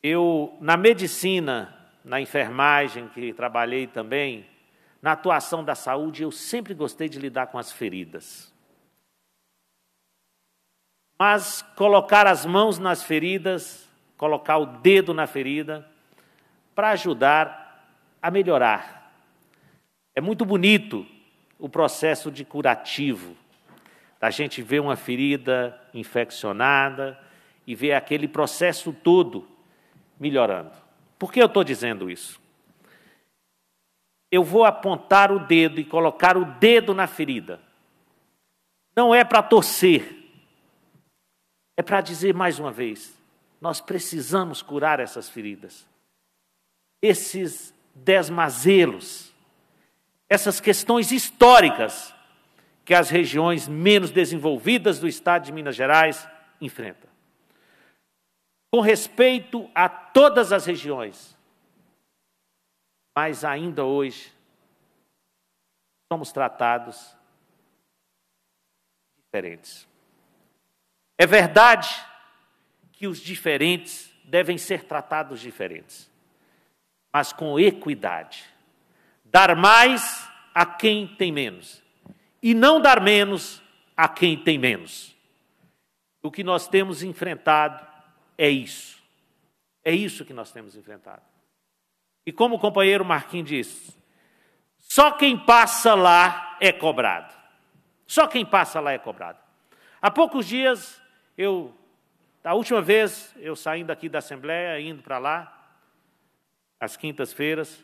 Eu, na medicina, na enfermagem, que trabalhei também, na atuação da saúde, eu sempre gostei de lidar com as feridas. Mas colocar as mãos nas feridas, colocar o dedo na ferida, para ajudar a melhorar. É muito bonito o processo de curativo, da gente ver uma ferida infeccionada e ver aquele processo todo melhorando. Por que eu estou dizendo isso? Eu vou apontar o dedo e colocar o dedo na ferida. Não é para torcer, é para dizer mais uma vez: nós precisamos curar essas feridas, esses desmazelos, essas questões históricas que as regiões menos desenvolvidas do estado de Minas Gerais enfrentam com respeito a todas as regiões. Mas ainda hoje, somos tratados diferentes. É verdade que os diferentes devem ser tratados diferentes, mas com equidade. Dar mais a quem tem menos e não dar menos a quem tem menos. O que nós temos enfrentado é isso. É isso que nós temos enfrentado. E como o companheiro Marquinhos disse, só quem passa lá é cobrado. Só quem passa lá é cobrado. Há poucos dias, eu, da última vez, eu saindo aqui da Assembleia, indo para lá, às quintas-feiras,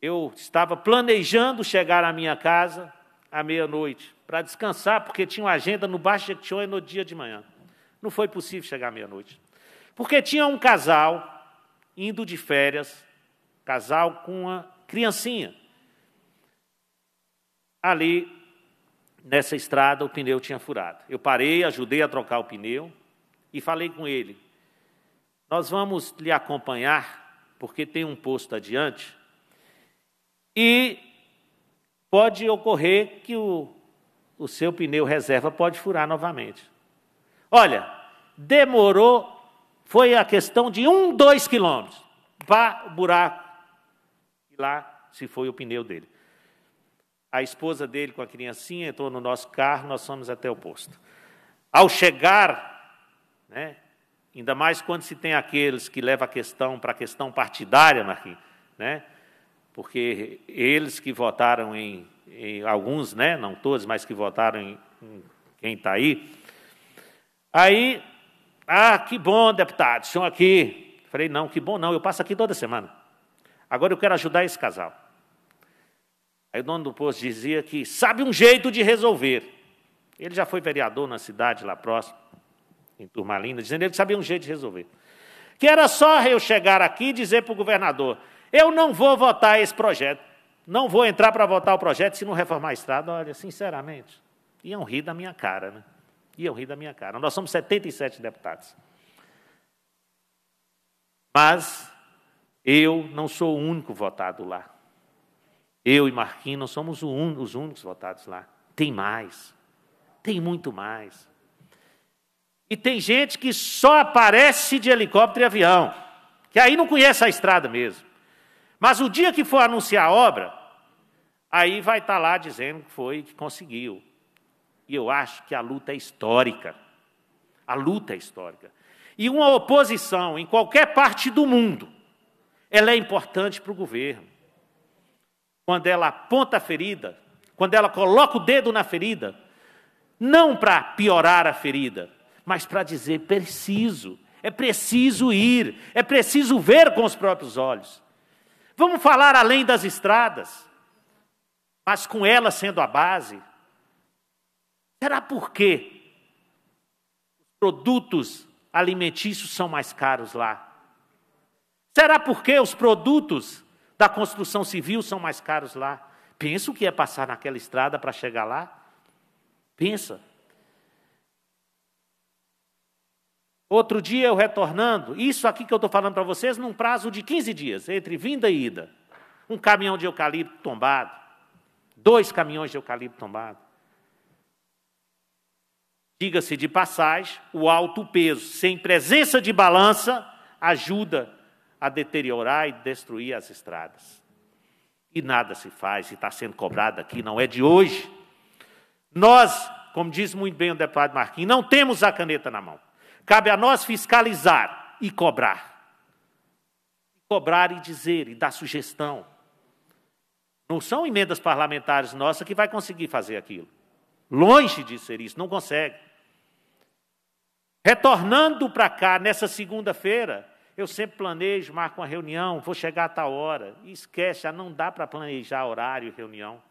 eu estava planejando chegar à minha casa à meia-noite, para descansar, porque tinha uma agenda no Baixo Jequitinhonha no dia de manhã. Não foi possível chegar à meia-noite. Porque tinha um casal indo de férias, casal com uma criancinha. Ali, nessa estrada, o pneu tinha furado. Eu parei, ajudei a trocar o pneu e falei com ele. Nós vamos lhe acompanhar, porque tem um posto adiante, e pode ocorrer que o, o seu pneu reserva pode furar novamente. Olha, demorou, foi a questão de um, dois quilômetros para o buraco. E lá se foi o pneu dele. A esposa dele com a criancinha entrou no nosso carro, nós fomos até o posto. Ao chegar, né, ainda mais quando se tem aqueles que levam a questão para a questão partidária, Marquinhos, né, porque eles que votaram em, em alguns, né, não todos, mas que votaram em, em quem está aí, Aí, ah, que bom, deputado, estão aqui. Falei, não, que bom não, eu passo aqui toda semana. Agora eu quero ajudar esse casal. Aí o dono do posto dizia que sabe um jeito de resolver. Ele já foi vereador na cidade lá próximo, em Turmalina, dizendo que sabia um jeito de resolver. Que era só eu chegar aqui e dizer para o governador: eu não vou votar esse projeto, não vou entrar para votar o projeto se não reformar a estrada. Olha, sinceramente, iam rir da minha cara, né? E eu ri da minha cara. Nós somos 77 deputados. Mas eu não sou o único votado lá. Eu e Marquinhos não somos un... os únicos votados lá. Tem mais. Tem muito mais. E tem gente que só aparece de helicóptero e avião, que aí não conhece a estrada mesmo. Mas o dia que for anunciar a obra, aí vai estar tá lá dizendo que foi, que conseguiu. E eu acho que a luta é histórica. A luta é histórica. E uma oposição em qualquer parte do mundo, ela é importante para o governo. Quando ela aponta a ferida, quando ela coloca o dedo na ferida, não para piorar a ferida, mas para dizer preciso, é preciso ir, é preciso ver com os próprios olhos. Vamos falar além das estradas, mas com ela sendo a base, Será por quê? Os produtos alimentícios são mais caros lá. Será por quê? os produtos da construção civil são mais caros lá? Pensa o que é passar naquela estrada para chegar lá? Pensa. Outro dia eu retornando, isso aqui que eu estou falando para vocês, num prazo de 15 dias, entre vinda e ida. Um caminhão de eucalipto tombado, dois caminhões de eucalipto tombado. Diga-se de passagem, o alto peso, sem presença de balança, ajuda a deteriorar e destruir as estradas. E nada se faz, e está sendo cobrado aqui, não é de hoje. Nós, como diz muito bem o deputado Marquinhos, não temos a caneta na mão. Cabe a nós fiscalizar e cobrar. Cobrar e dizer, e dar sugestão. Não são emendas parlamentares nossas que vai conseguir fazer aquilo. Longe de ser isso, não consegue. Retornando para cá nessa segunda-feira, eu sempre planejo, marco uma reunião, vou chegar a tal hora. E esquece, já não dá para planejar horário e reunião.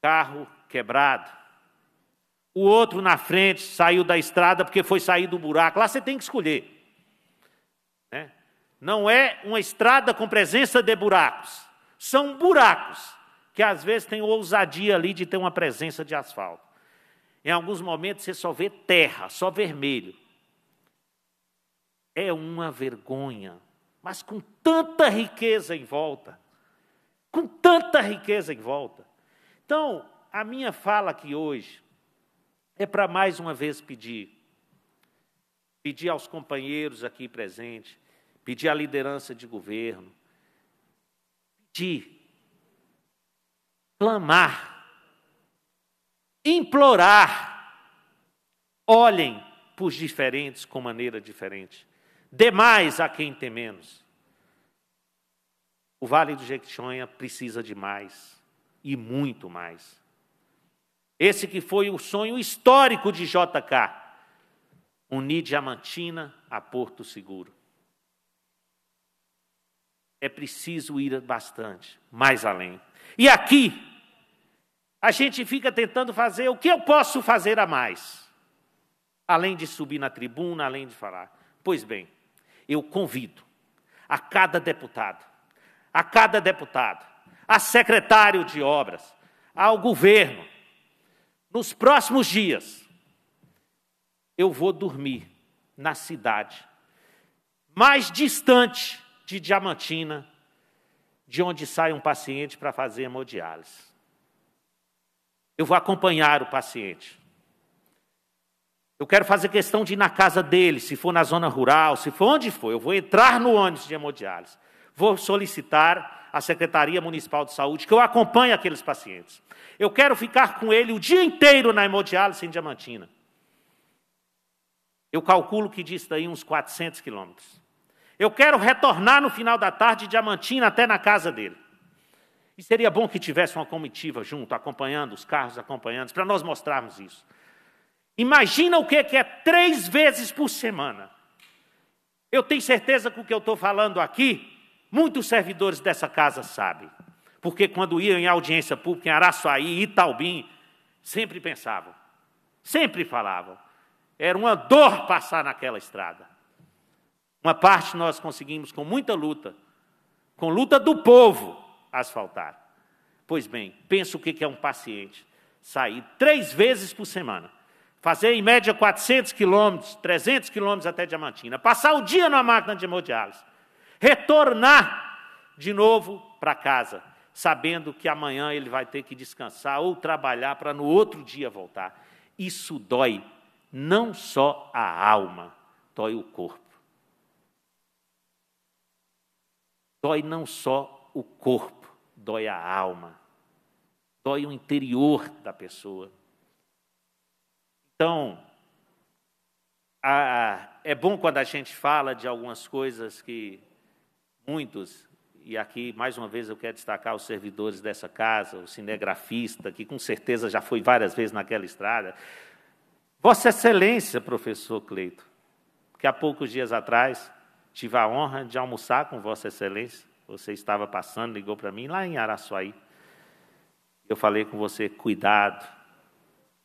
Carro quebrado. O outro na frente saiu da estrada porque foi sair do buraco. Lá você tem que escolher. Né? Não é uma estrada com presença de buracos. São buracos que às vezes têm ousadia ali de ter uma presença de asfalto. Em alguns momentos você só vê terra, só vermelho. É uma vergonha, mas com tanta riqueza em volta. Com tanta riqueza em volta. Então, a minha fala aqui hoje é para mais uma vez pedir. Pedir aos companheiros aqui presentes, pedir à liderança de governo, pedir, clamar implorar, olhem para os diferentes com maneira diferente. dê mais a quem tem menos. O Vale do Jequitinhonha precisa de mais, e muito mais. Esse que foi o sonho histórico de JK, unir Diamantina a Porto Seguro. É preciso ir bastante, mais além. E aqui, a gente fica tentando fazer o que eu posso fazer a mais, além de subir na tribuna, além de falar. Pois bem, eu convido a cada deputado, a cada deputado, a secretário de obras, ao governo, nos próximos dias, eu vou dormir na cidade mais distante de Diamantina, de onde sai um paciente para fazer hemodiálise. Eu vou acompanhar o paciente. Eu quero fazer questão de ir na casa dele, se for na zona rural, se for onde for, eu vou entrar no ônibus de hemodiálise. Vou solicitar à Secretaria Municipal de Saúde que eu acompanhe aqueles pacientes. Eu quero ficar com ele o dia inteiro na hemodiálise em Diamantina. Eu calculo que dista daí uns 400 quilômetros. Eu quero retornar no final da tarde de Diamantina até na casa dele. E seria bom que tivesse uma comitiva junto, acompanhando os carros, acompanhando, para nós mostrarmos isso. Imagina o é que é três vezes por semana. Eu tenho certeza que o que eu estou falando aqui, muitos servidores dessa casa sabem. Porque quando iam em audiência pública em Araçuaí e Itaubim, sempre pensavam, sempre falavam. Era uma dor passar naquela estrada. Uma parte nós conseguimos com muita luta, com luta do povo, asfaltar. Pois bem, pensa o que é um paciente. Sair três vezes por semana, fazer em média 400 quilômetros, 300 quilômetros até Diamantina, passar o dia na máquina de hemodiálise, retornar de novo para casa, sabendo que amanhã ele vai ter que descansar ou trabalhar para no outro dia voltar. Isso dói não só a alma, dói o corpo. Dói não só o corpo dói a alma, dói o interior da pessoa. Então, a, é bom quando a gente fala de algumas coisas que muitos, e aqui mais uma vez eu quero destacar os servidores dessa casa, o cinegrafista, que com certeza já foi várias vezes naquela estrada. Vossa Excelência, professor Cleito, que há poucos dias atrás tive a honra de almoçar com Vossa Excelência. Você estava passando, ligou para mim lá em Araçuaí. Eu falei com você: cuidado,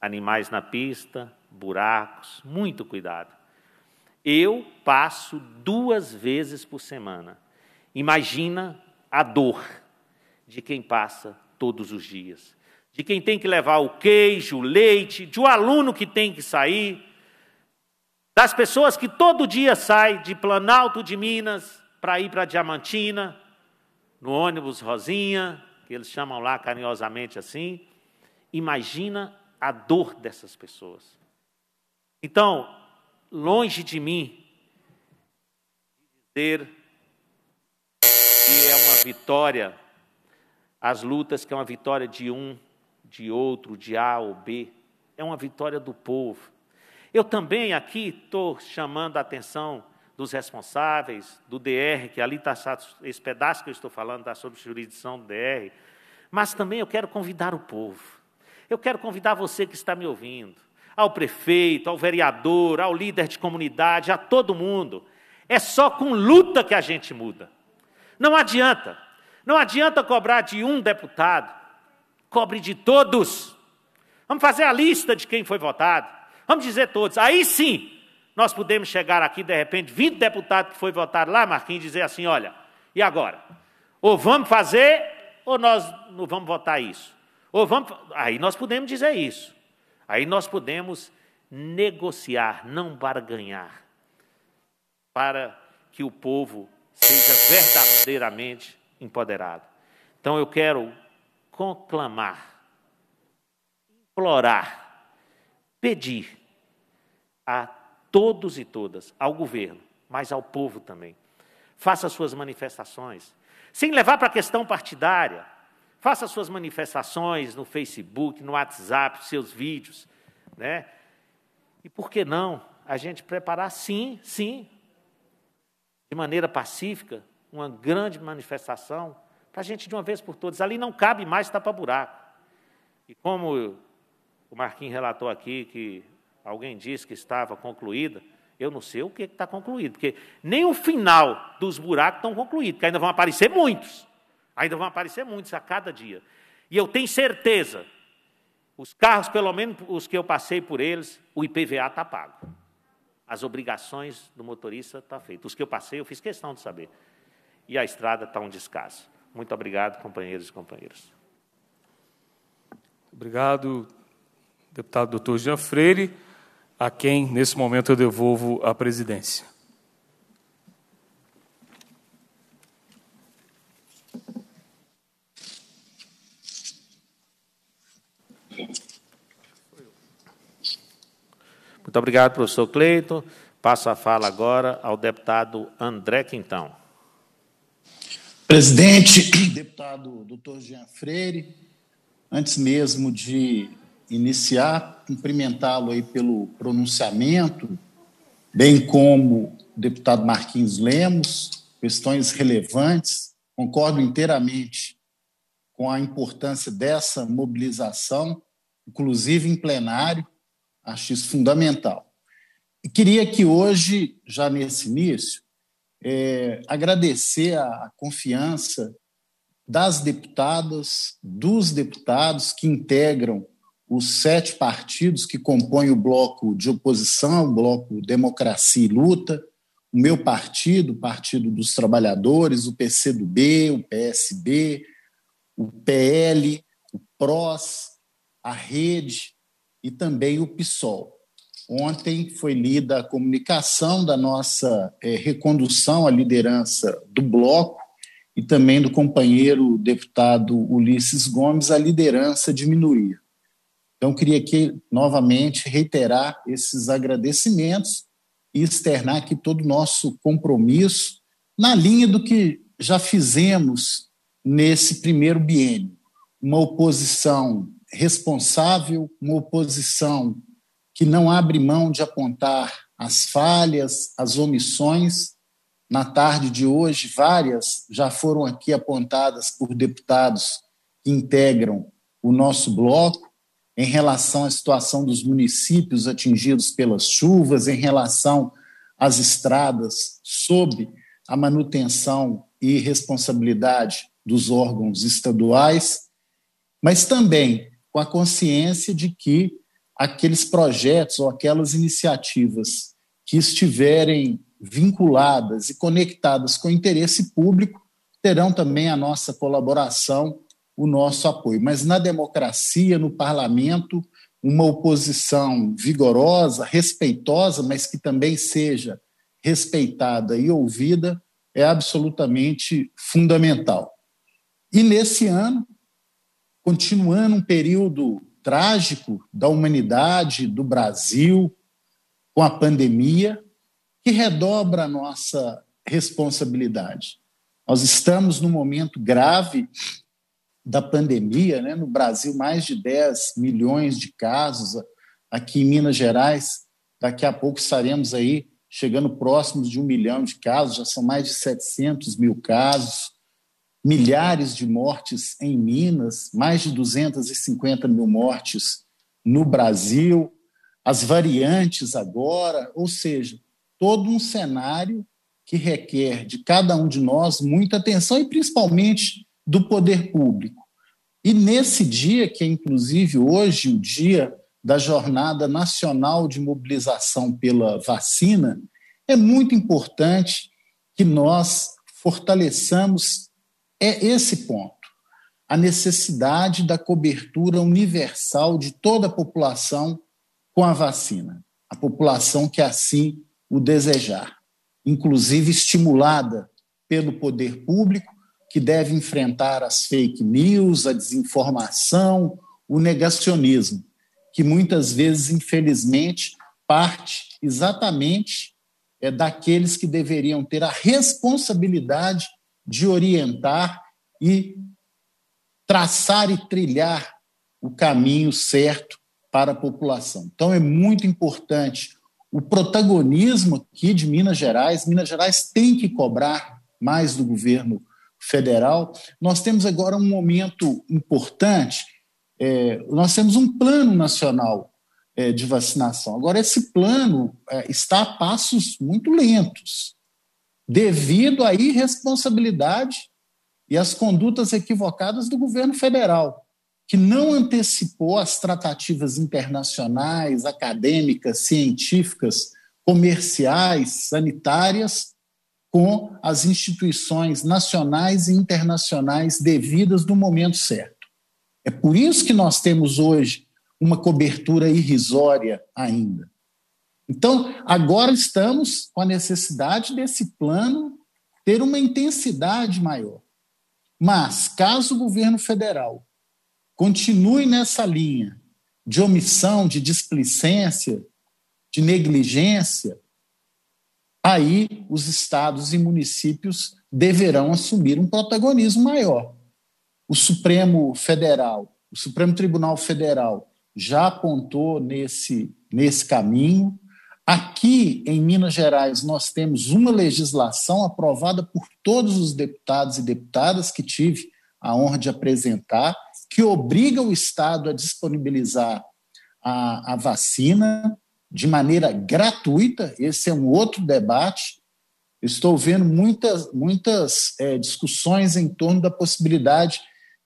animais na pista, buracos, muito cuidado. Eu passo duas vezes por semana. Imagina a dor de quem passa todos os dias, de quem tem que levar o queijo, o leite, de um aluno que tem que sair, das pessoas que todo dia saem de Planalto de Minas para ir para Diamantina, no ônibus Rosinha, que eles chamam lá carinhosamente assim. Imagina a dor dessas pessoas. Então, longe de mim dizer que é uma vitória as lutas, que é uma vitória de um, de outro, de A ou B. É uma vitória do povo. Eu também aqui estou chamando a atenção dos responsáveis, do DR, que ali está esse pedaço que eu estou falando, está sob jurisdição do DR. Mas também eu quero convidar o povo. Eu quero convidar você que está me ouvindo, ao prefeito, ao vereador, ao líder de comunidade, a todo mundo. É só com luta que a gente muda. Não adianta. Não adianta cobrar de um deputado. Cobre de todos. Vamos fazer a lista de quem foi votado. Vamos dizer todos. Aí sim, nós podemos chegar aqui, de repente, 20 deputados que foi votar lá, Marquinhos, dizer assim: olha, e agora? Ou vamos fazer, ou nós não vamos votar isso. Ou vamos. Aí nós podemos dizer isso. Aí nós podemos negociar, não barganhar, para que o povo seja verdadeiramente empoderado. Então eu quero conclamar, implorar, pedir a todos e todas, ao governo, mas ao povo também. Faça suas manifestações, sem levar para a questão partidária. Faça suas manifestações no Facebook, no WhatsApp, seus vídeos, né? E por que não a gente preparar, sim, sim, de maneira pacífica, uma grande manifestação para a gente de uma vez por todas. Ali não cabe mais tapa buraco. E como o Marquinhos relatou aqui que Alguém disse que estava concluída. Eu não sei o que está concluído, porque nem o final dos buracos estão concluídos, porque ainda vão aparecer muitos. Ainda vão aparecer muitos a cada dia. E eu tenho certeza, os carros, pelo menos os que eu passei por eles, o IPVA está pago. As obrigações do motorista estão tá feitas. Os que eu passei, eu fiz questão de saber. E a estrada está um descaso. Muito obrigado, companheiros e companheiras. Obrigado, deputado doutor Jean Freire a quem, nesse momento, eu devolvo a presidência. Muito obrigado, professor Cleito. Passo a fala agora ao deputado André Quintão. Presidente, deputado doutor Jean Freire, antes mesmo de iniciar cumprimentá-lo aí pelo pronunciamento, bem como o deputado Marquinhos Lemos, questões relevantes. Concordo inteiramente com a importância dessa mobilização, inclusive em plenário, acho isso fundamental. E queria que hoje, já nesse início, é, agradecer a, a confiança das deputadas, dos deputados que integram os sete partidos que compõem o bloco de oposição, o bloco Democracia e Luta, o meu partido, o Partido dos Trabalhadores, o PCdoB, o PSB, o PL, o PROS, a Rede e também o PSOL. Ontem foi lida a comunicação da nossa é, recondução à liderança do bloco e também do companheiro deputado Ulisses Gomes à liderança de então, queria aqui novamente reiterar esses agradecimentos e externar aqui todo o nosso compromisso na linha do que já fizemos nesse primeiro biênio. Uma oposição responsável, uma oposição que não abre mão de apontar as falhas, as omissões. Na tarde de hoje, várias já foram aqui apontadas por deputados que integram o nosso bloco em relação à situação dos municípios atingidos pelas chuvas, em relação às estradas, sob a manutenção e responsabilidade dos órgãos estaduais, mas também com a consciência de que aqueles projetos ou aquelas iniciativas que estiverem vinculadas e conectadas com o interesse público terão também a nossa colaboração o nosso apoio. Mas na democracia, no parlamento, uma oposição vigorosa, respeitosa, mas que também seja respeitada e ouvida, é absolutamente fundamental. E nesse ano, continuando um período trágico da humanidade, do Brasil, com a pandemia, que redobra a nossa responsabilidade. Nós estamos num momento grave da pandemia, né? no Brasil, mais de 10 milhões de casos, aqui em Minas Gerais, daqui a pouco estaremos aí chegando próximos de um milhão de casos, já são mais de 700 mil casos, milhares de mortes em Minas, mais de 250 mil mortes no Brasil, as variantes agora, ou seja, todo um cenário que requer de cada um de nós muita atenção e principalmente do poder público. E nesse dia, que é inclusive hoje o dia da Jornada Nacional de Mobilização pela Vacina, é muito importante que nós fortaleçamos é esse ponto, a necessidade da cobertura universal de toda a população com a vacina, a população que assim o desejar, inclusive estimulada pelo poder público que deve enfrentar as fake news, a desinformação, o negacionismo, que muitas vezes, infelizmente, parte exatamente é, daqueles que deveriam ter a responsabilidade de orientar e traçar e trilhar o caminho certo para a população. Então, é muito importante o protagonismo aqui de Minas Gerais. Minas Gerais tem que cobrar mais do governo federal. Nós temos agora um momento importante, é, nós temos um plano nacional é, de vacinação. Agora, esse plano é, está a passos muito lentos, devido à irresponsabilidade e às condutas equivocadas do governo federal, que não antecipou as tratativas internacionais, acadêmicas, científicas, comerciais, sanitárias com as instituições nacionais e internacionais devidas no momento certo. É por isso que nós temos hoje uma cobertura irrisória ainda. Então, agora estamos com a necessidade desse plano ter uma intensidade maior. Mas, caso o governo federal continue nessa linha de omissão, de displicência, de negligência, aí os estados e municípios deverão assumir um protagonismo maior. O Supremo Federal, o Supremo Tribunal Federal já apontou nesse, nesse caminho. Aqui em Minas Gerais, nós temos uma legislação aprovada por todos os deputados e deputadas que tive a honra de apresentar, que obriga o Estado a disponibilizar a, a vacina de maneira gratuita, esse é um outro debate. Estou vendo muitas, muitas é, discussões em torno da possibilidade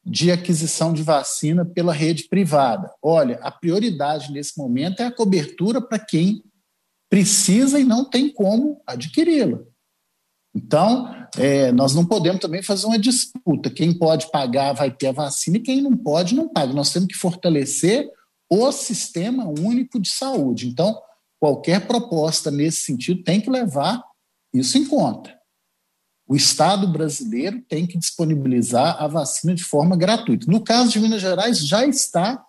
de aquisição de vacina pela rede privada. Olha, a prioridade nesse momento é a cobertura para quem precisa e não tem como adquiri-la. Então, é, nós não podemos também fazer uma disputa. Quem pode pagar vai ter a vacina e quem não pode, não paga. Nós temos que fortalecer o Sistema Único de Saúde. Então, qualquer proposta nesse sentido tem que levar isso em conta. O Estado brasileiro tem que disponibilizar a vacina de forma gratuita. No caso de Minas Gerais, já está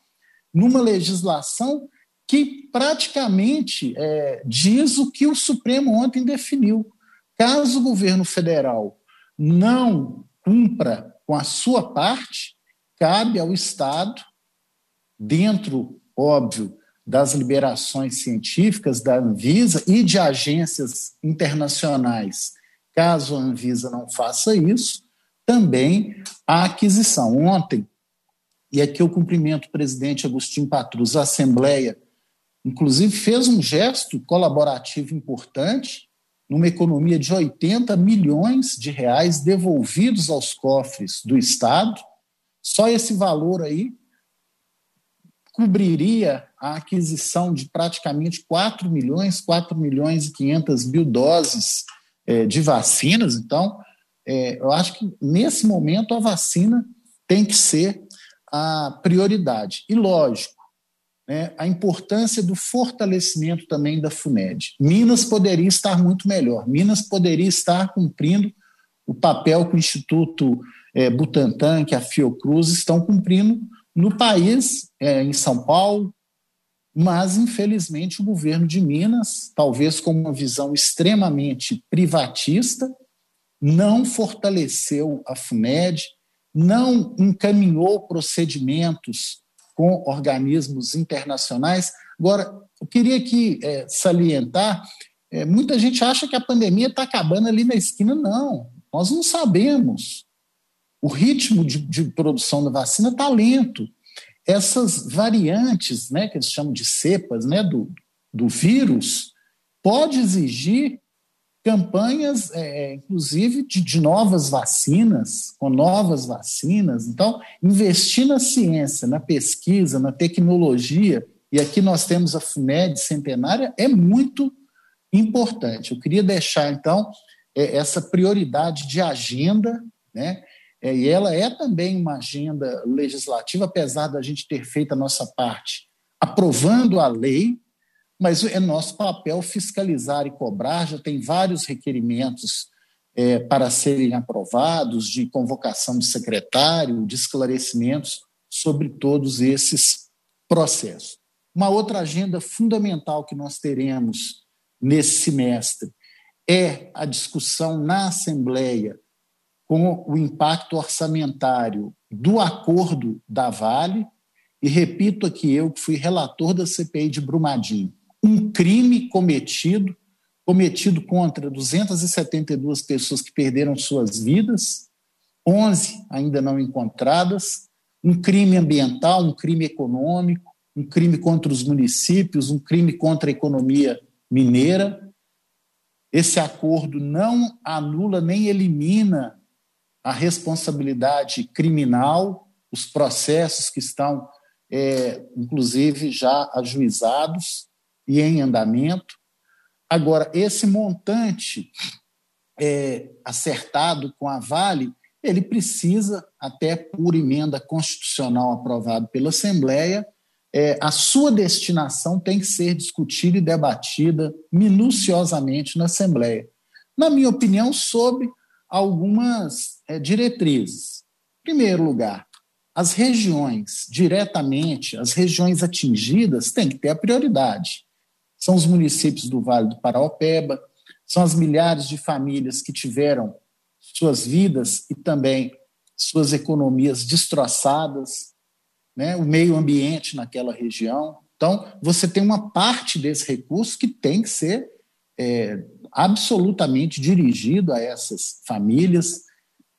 numa legislação que praticamente é, diz o que o Supremo ontem definiu. Caso o governo federal não cumpra com a sua parte, cabe ao Estado dentro, óbvio, das liberações científicas da Anvisa e de agências internacionais. Caso a Anvisa não faça isso, também a aquisição. Ontem, e aqui eu cumprimento o presidente Agostinho Patrus, a Assembleia, inclusive, fez um gesto colaborativo importante numa economia de 80 milhões de reais devolvidos aos cofres do Estado. Só esse valor aí cobriria a aquisição de praticamente 4 milhões, 4 milhões e 500 mil doses é, de vacinas. Então, é, eu acho que nesse momento a vacina tem que ser a prioridade. E lógico, né, a importância do fortalecimento também da FUNED. Minas poderia estar muito melhor, Minas poderia estar cumprindo o papel que o Instituto é, Butantan, que a Fiocruz estão cumprindo no país, é, em São Paulo, mas, infelizmente, o governo de Minas, talvez com uma visão extremamente privatista, não fortaleceu a FUNED, não encaminhou procedimentos com organismos internacionais. Agora, eu queria aqui é, salientar: é, muita gente acha que a pandemia está acabando ali na esquina. Não, nós não sabemos. O ritmo de, de produção da vacina está lento. Essas variantes, né, que eles chamam de cepas, né, do, do vírus, pode exigir campanhas, é, inclusive, de, de, novas vacinas, com novas vacinas. Então, investir na ciência, na pesquisa, na tecnologia, e aqui nós temos a FUNED centenária, é muito importante. Eu queria deixar, então, é, essa prioridade de agenda, né? É, e ela é também uma agenda legislativa, apesar da gente ter feito a nossa parte aprovando a lei, mas é nosso papel fiscalizar e cobrar. Já tem vários requerimentos é, para serem aprovados, de convocação de secretário, de esclarecimentos sobre todos esses processos. Uma outra agenda fundamental que nós teremos nesse semestre é a discussão na Assembleia com o impacto orçamentário do acordo da Vale, e repito aqui eu que fui relator da CPI de Brumadinho, um crime cometido, cometido contra 272 pessoas que perderam suas vidas, 11 ainda não encontradas, um crime ambiental, um crime econômico, um crime contra os municípios, um crime contra a economia mineira. Esse acordo não anula nem elimina a responsabilidade criminal, os processos que estão, é, inclusive, já ajuizados e em andamento. Agora, esse montante é, acertado com a Vale, ele precisa, até por emenda constitucional aprovada pela Assembleia, é, a sua destinação tem que ser discutida e debatida minuciosamente na Assembleia. Na minha opinião, sob algumas é, diretrizes. Em primeiro lugar, as regiões diretamente, as regiões atingidas, têm que ter a prioridade. São os municípios do Vale do Paraopeba, são as milhares de famílias que tiveram suas vidas e também suas economias destroçadas, né? o meio ambiente naquela região. Então, você tem uma parte desse recurso que tem que ser é, absolutamente dirigido a essas famílias,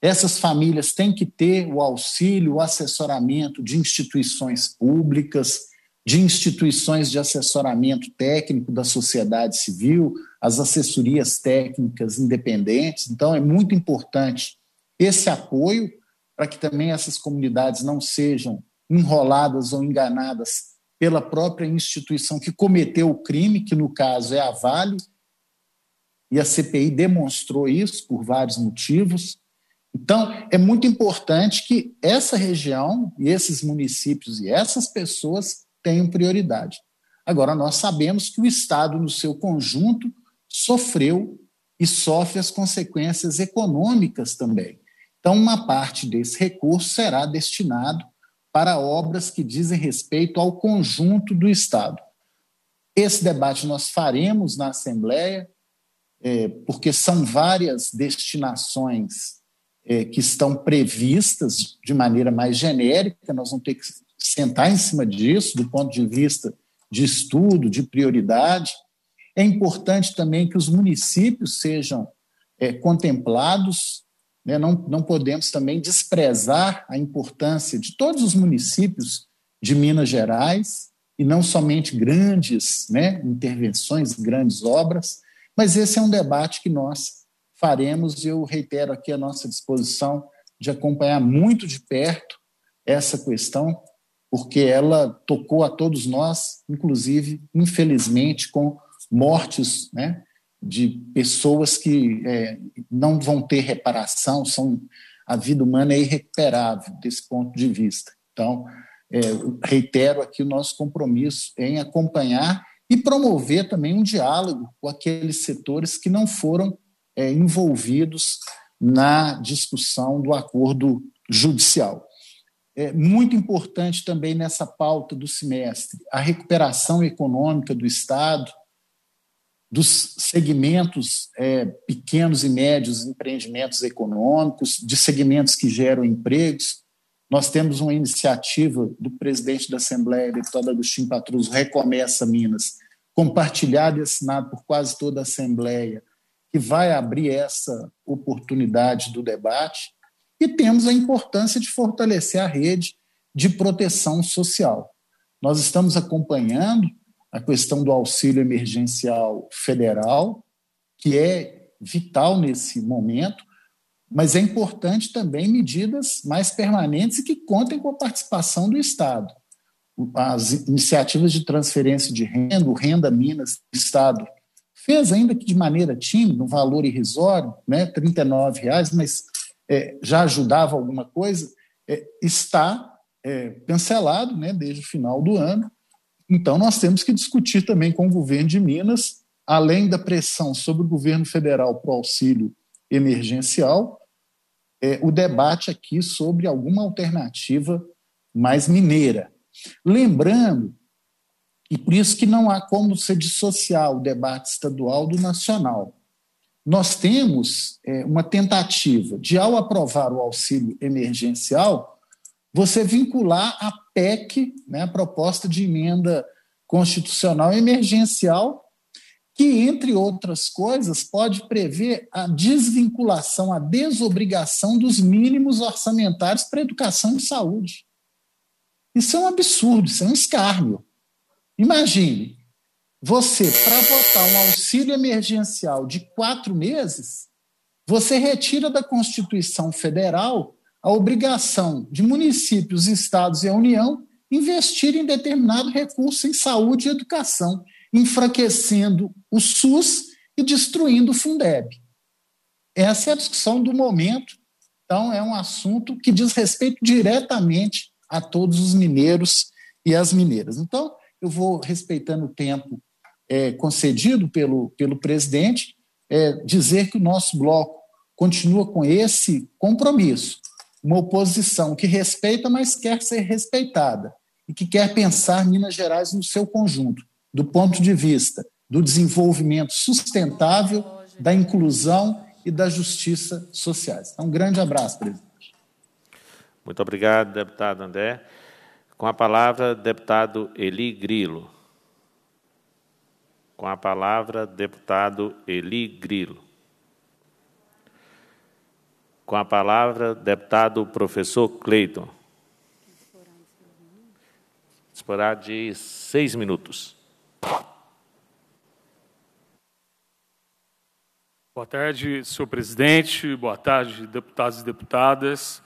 essas famílias têm que ter o auxílio, o assessoramento de instituições públicas, de instituições de assessoramento técnico da sociedade civil, as assessorias técnicas independentes. Então, é muito importante esse apoio para que também essas comunidades não sejam enroladas ou enganadas pela própria instituição que cometeu o crime, que no caso é a Vale, e a CPI demonstrou isso por vários motivos. Então, é muito importante que essa região e esses municípios e essas pessoas tenham prioridade. Agora, nós sabemos que o Estado, no seu conjunto, sofreu e sofre as consequências econômicas também. Então, uma parte desse recurso será destinado para obras que dizem respeito ao conjunto do Estado. Esse debate nós faremos na Assembleia, é, porque são várias destinações é, que estão previstas de maneira mais genérica, nós vamos ter que sentar em cima disso, do ponto de vista de estudo, de prioridade. É importante também que os municípios sejam é, contemplados, né? não, não podemos também desprezar a importância de todos os municípios de Minas Gerais, e não somente grandes né, intervenções, grandes obras, mas esse é um debate que nós faremos. e Eu reitero aqui a nossa disposição de acompanhar muito de perto essa questão, porque ela tocou a todos nós, inclusive, infelizmente, com mortes né, de pessoas que é, não vão ter reparação, são, a vida humana é irrecuperável desse ponto de vista. Então, é, reitero aqui o nosso compromisso em acompanhar e promover também um diálogo com aqueles setores que não foram é, envolvidos na discussão do acordo judicial. É muito importante também nessa pauta do semestre a recuperação econômica do Estado, dos segmentos é, pequenos e médios empreendimentos econômicos, de segmentos que geram empregos. Nós temos uma iniciativa do presidente da Assembleia, deputado Agostinho Patruso, Recomeça Minas, compartilhada e assinada por quase toda a Assembleia, que vai abrir essa oportunidade do debate, e temos a importância de fortalecer a rede de proteção social. Nós estamos acompanhando a questão do auxílio emergencial federal, que é vital nesse momento, mas é importante também medidas mais permanentes e que contem com a participação do Estado. As iniciativas de transferência de renda, o Renda Minas, Estado fez ainda que de maneira tímida, um valor irrisório, né, R$ 39,00, mas é, já ajudava alguma coisa, é, está é, cancelado né, desde o final do ano. Então, nós temos que discutir também com o governo de Minas, além da pressão sobre o governo federal para o auxílio emergencial, é, o debate aqui sobre alguma alternativa mais mineira. Lembrando e por isso que não há como se dissociar o debate estadual do nacional. Nós temos é, uma tentativa de, ao aprovar o auxílio emergencial, você vincular a PEC, né, a proposta de emenda constitucional emergencial, que, entre outras coisas, pode prever a desvinculação, a desobrigação dos mínimos orçamentários para educação e saúde. Isso é um absurdo, isso é um escárnio. Imagine, você, para votar um auxílio emergencial de quatro meses, você retira da Constituição Federal a obrigação de municípios, estados e a União investirem determinado recurso em saúde e educação, enfraquecendo o SUS e destruindo o Fundeb. Essa é a discussão do momento. Então, é um assunto que diz respeito diretamente a todos os mineiros e as mineiras. Então, eu vou respeitando o tempo é, concedido pelo, pelo presidente, é, dizer que o nosso bloco continua com esse compromisso, uma oposição que respeita, mas quer ser respeitada e que quer pensar Minas Gerais no seu conjunto, do ponto de vista do desenvolvimento sustentável, da inclusão e da justiça sociais. Então, um grande abraço, presidente. Muito obrigado, deputado André. Com a palavra, deputado Eli Grilo. Com a palavra, deputado Eli Grilo. Com a palavra, deputado professor Cleiton. Disporá de seis minutos. Boa tarde, senhor presidente. Boa tarde, deputados e deputadas.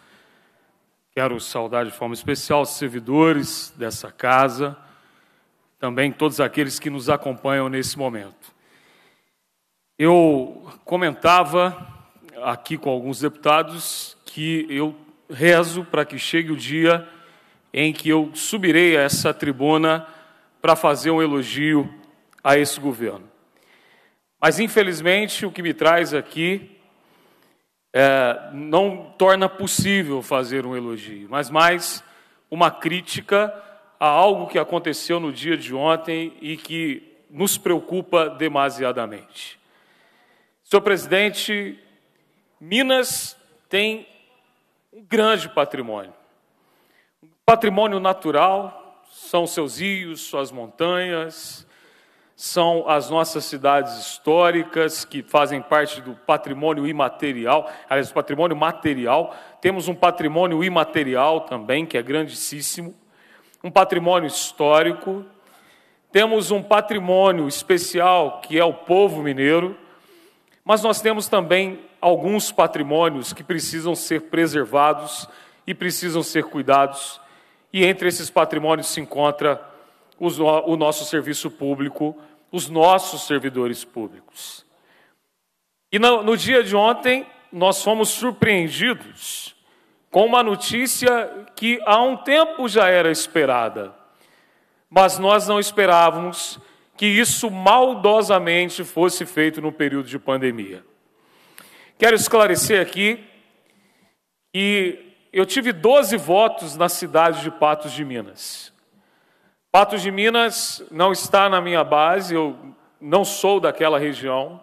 Quero saudar de forma especial os servidores dessa casa, também todos aqueles que nos acompanham nesse momento. Eu comentava aqui com alguns deputados que eu rezo para que chegue o dia em que eu subirei a essa tribuna para fazer um elogio a esse governo. Mas, infelizmente, o que me traz aqui é, não torna possível fazer um elogio, mas mais uma crítica a algo que aconteceu no dia de ontem e que nos preocupa demasiadamente. Senhor presidente, Minas tem um grande patrimônio. Um patrimônio natural, são seus rios, suas montanhas, são as nossas cidades históricas, que fazem parte do patrimônio imaterial, aliás, do patrimônio material. Temos um patrimônio imaterial também, que é grandíssimo, um patrimônio histórico. Temos um patrimônio especial, que é o povo mineiro, mas nós temos também alguns patrimônios que precisam ser preservados e precisam ser cuidados, e entre esses patrimônios se encontra o nosso serviço público os nossos servidores públicos. E no, no dia de ontem, nós fomos surpreendidos com uma notícia que há um tempo já era esperada, mas nós não esperávamos que isso maldosamente fosse feito no período de pandemia. Quero esclarecer aqui que eu tive 12 votos na cidade de Patos de Minas. Patos de Minas não está na minha base, eu não sou daquela região,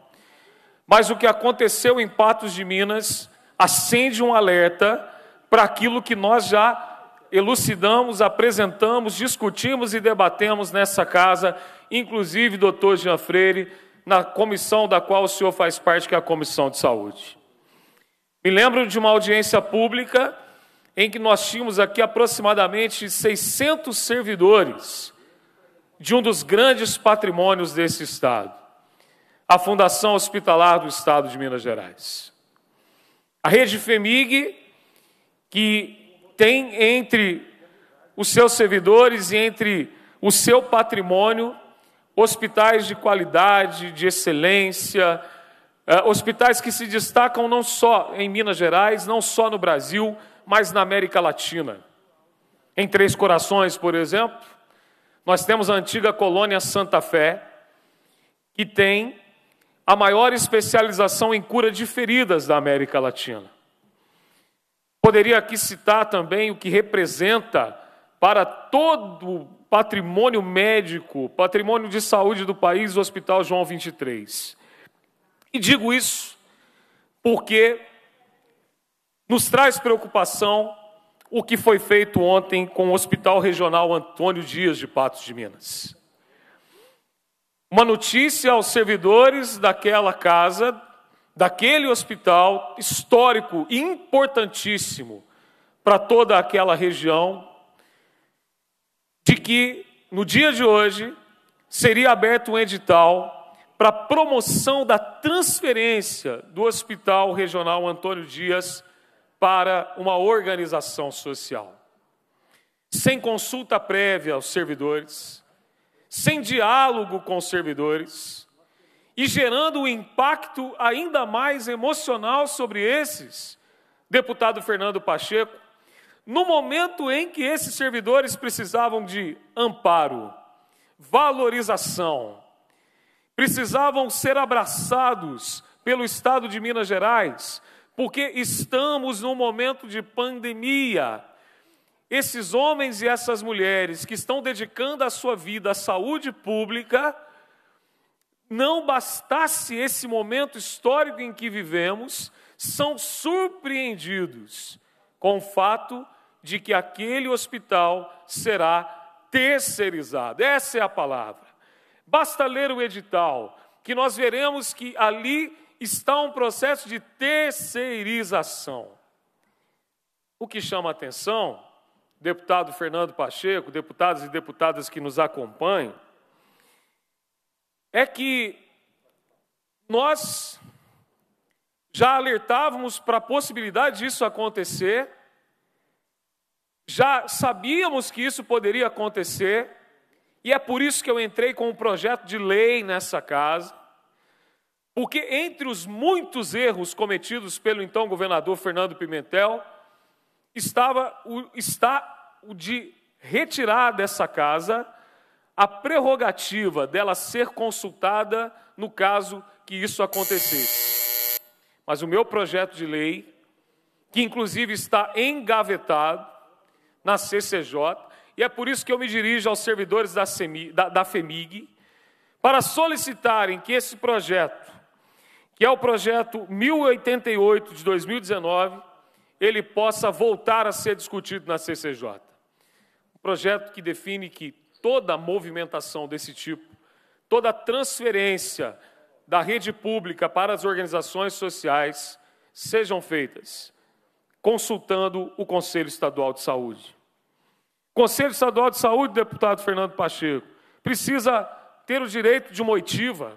mas o que aconteceu em Patos de Minas acende um alerta para aquilo que nós já elucidamos, apresentamos, discutimos e debatemos nessa casa, inclusive, doutor Jean Freire, na comissão da qual o senhor faz parte, que é a Comissão de Saúde. Me lembro de uma audiência pública em que nós tínhamos aqui aproximadamente 600 servidores de um dos grandes patrimônios desse Estado, a Fundação Hospitalar do Estado de Minas Gerais. A rede FEMIG, que tem entre os seus servidores e entre o seu patrimônio hospitais de qualidade, de excelência, eh, hospitais que se destacam não só em Minas Gerais, não só no Brasil, mas na América Latina. Em Três Corações, por exemplo, nós temos a antiga colônia Santa Fé, que tem a maior especialização em cura de feridas da América Latina. Poderia aqui citar também o que representa para todo o patrimônio médico, patrimônio de saúde do país, o Hospital João 23. E digo isso porque nos traz preocupação o que foi feito ontem com o Hospital Regional Antônio Dias de Patos de Minas. Uma notícia aos servidores daquela casa, daquele hospital histórico e importantíssimo para toda aquela região, de que no dia de hoje seria aberto um edital para promoção da transferência do Hospital Regional Antônio Dias para uma organização social. Sem consulta prévia aos servidores, sem diálogo com os servidores e gerando um impacto ainda mais emocional sobre esses, deputado Fernando Pacheco, no momento em que esses servidores precisavam de amparo, valorização, precisavam ser abraçados pelo Estado de Minas Gerais, porque estamos num momento de pandemia. Esses homens e essas mulheres que estão dedicando a sua vida à saúde pública, não bastasse esse momento histórico em que vivemos, são surpreendidos com o fato de que aquele hospital será terceirizado. Essa é a palavra. Basta ler o edital, que nós veremos que ali está um processo de terceirização. O que chama a atenção, deputado Fernando Pacheco, deputados e deputadas que nos acompanham, é que nós já alertávamos para a possibilidade disso acontecer, já sabíamos que isso poderia acontecer, e é por isso que eu entrei com um projeto de lei nessa casa, porque entre os muitos erros cometidos pelo então governador Fernando Pimentel, estava o, está o de retirar dessa casa a prerrogativa dela ser consultada no caso que isso acontecesse. Mas o meu projeto de lei, que inclusive está engavetado na CCJ, e é por isso que eu me dirijo aos servidores da, CEMI, da, da FEMIG, para solicitarem que esse projeto que é o projeto 1088 de 2019, ele possa voltar a ser discutido na CCJ. Um projeto que define que toda movimentação desse tipo, toda transferência da rede pública para as organizações sociais sejam feitas consultando o Conselho Estadual de Saúde. O Conselho Estadual de Saúde, deputado Fernando Pacheco, precisa ter o direito de uma oitiva,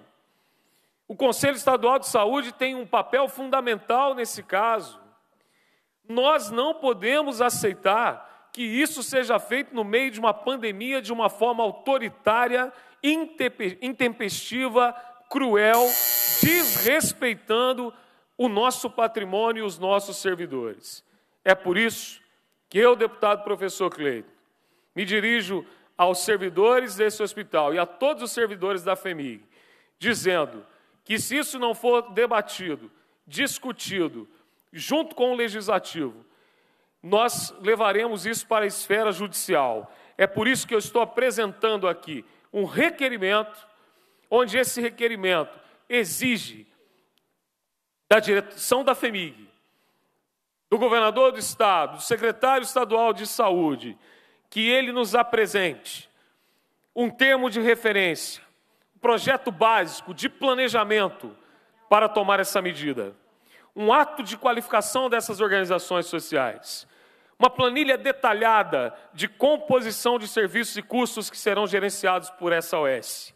o Conselho Estadual de Saúde tem um papel fundamental nesse caso. Nós não podemos aceitar que isso seja feito no meio de uma pandemia de uma forma autoritária, intempestiva, cruel, desrespeitando o nosso patrimônio e os nossos servidores. É por isso que eu, deputado professor Cleiton, me dirijo aos servidores desse hospital e a todos os servidores da FEMIG, dizendo que se isso não for debatido, discutido, junto com o legislativo, nós levaremos isso para a esfera judicial. É por isso que eu estou apresentando aqui um requerimento, onde esse requerimento exige da direção da FEMIG, do governador do Estado, do secretário estadual de saúde, que ele nos apresente um termo de referência projeto básico de planejamento para tomar essa medida. Um ato de qualificação dessas organizações sociais. Uma planilha detalhada de composição de serviços e custos que serão gerenciados por essa OS.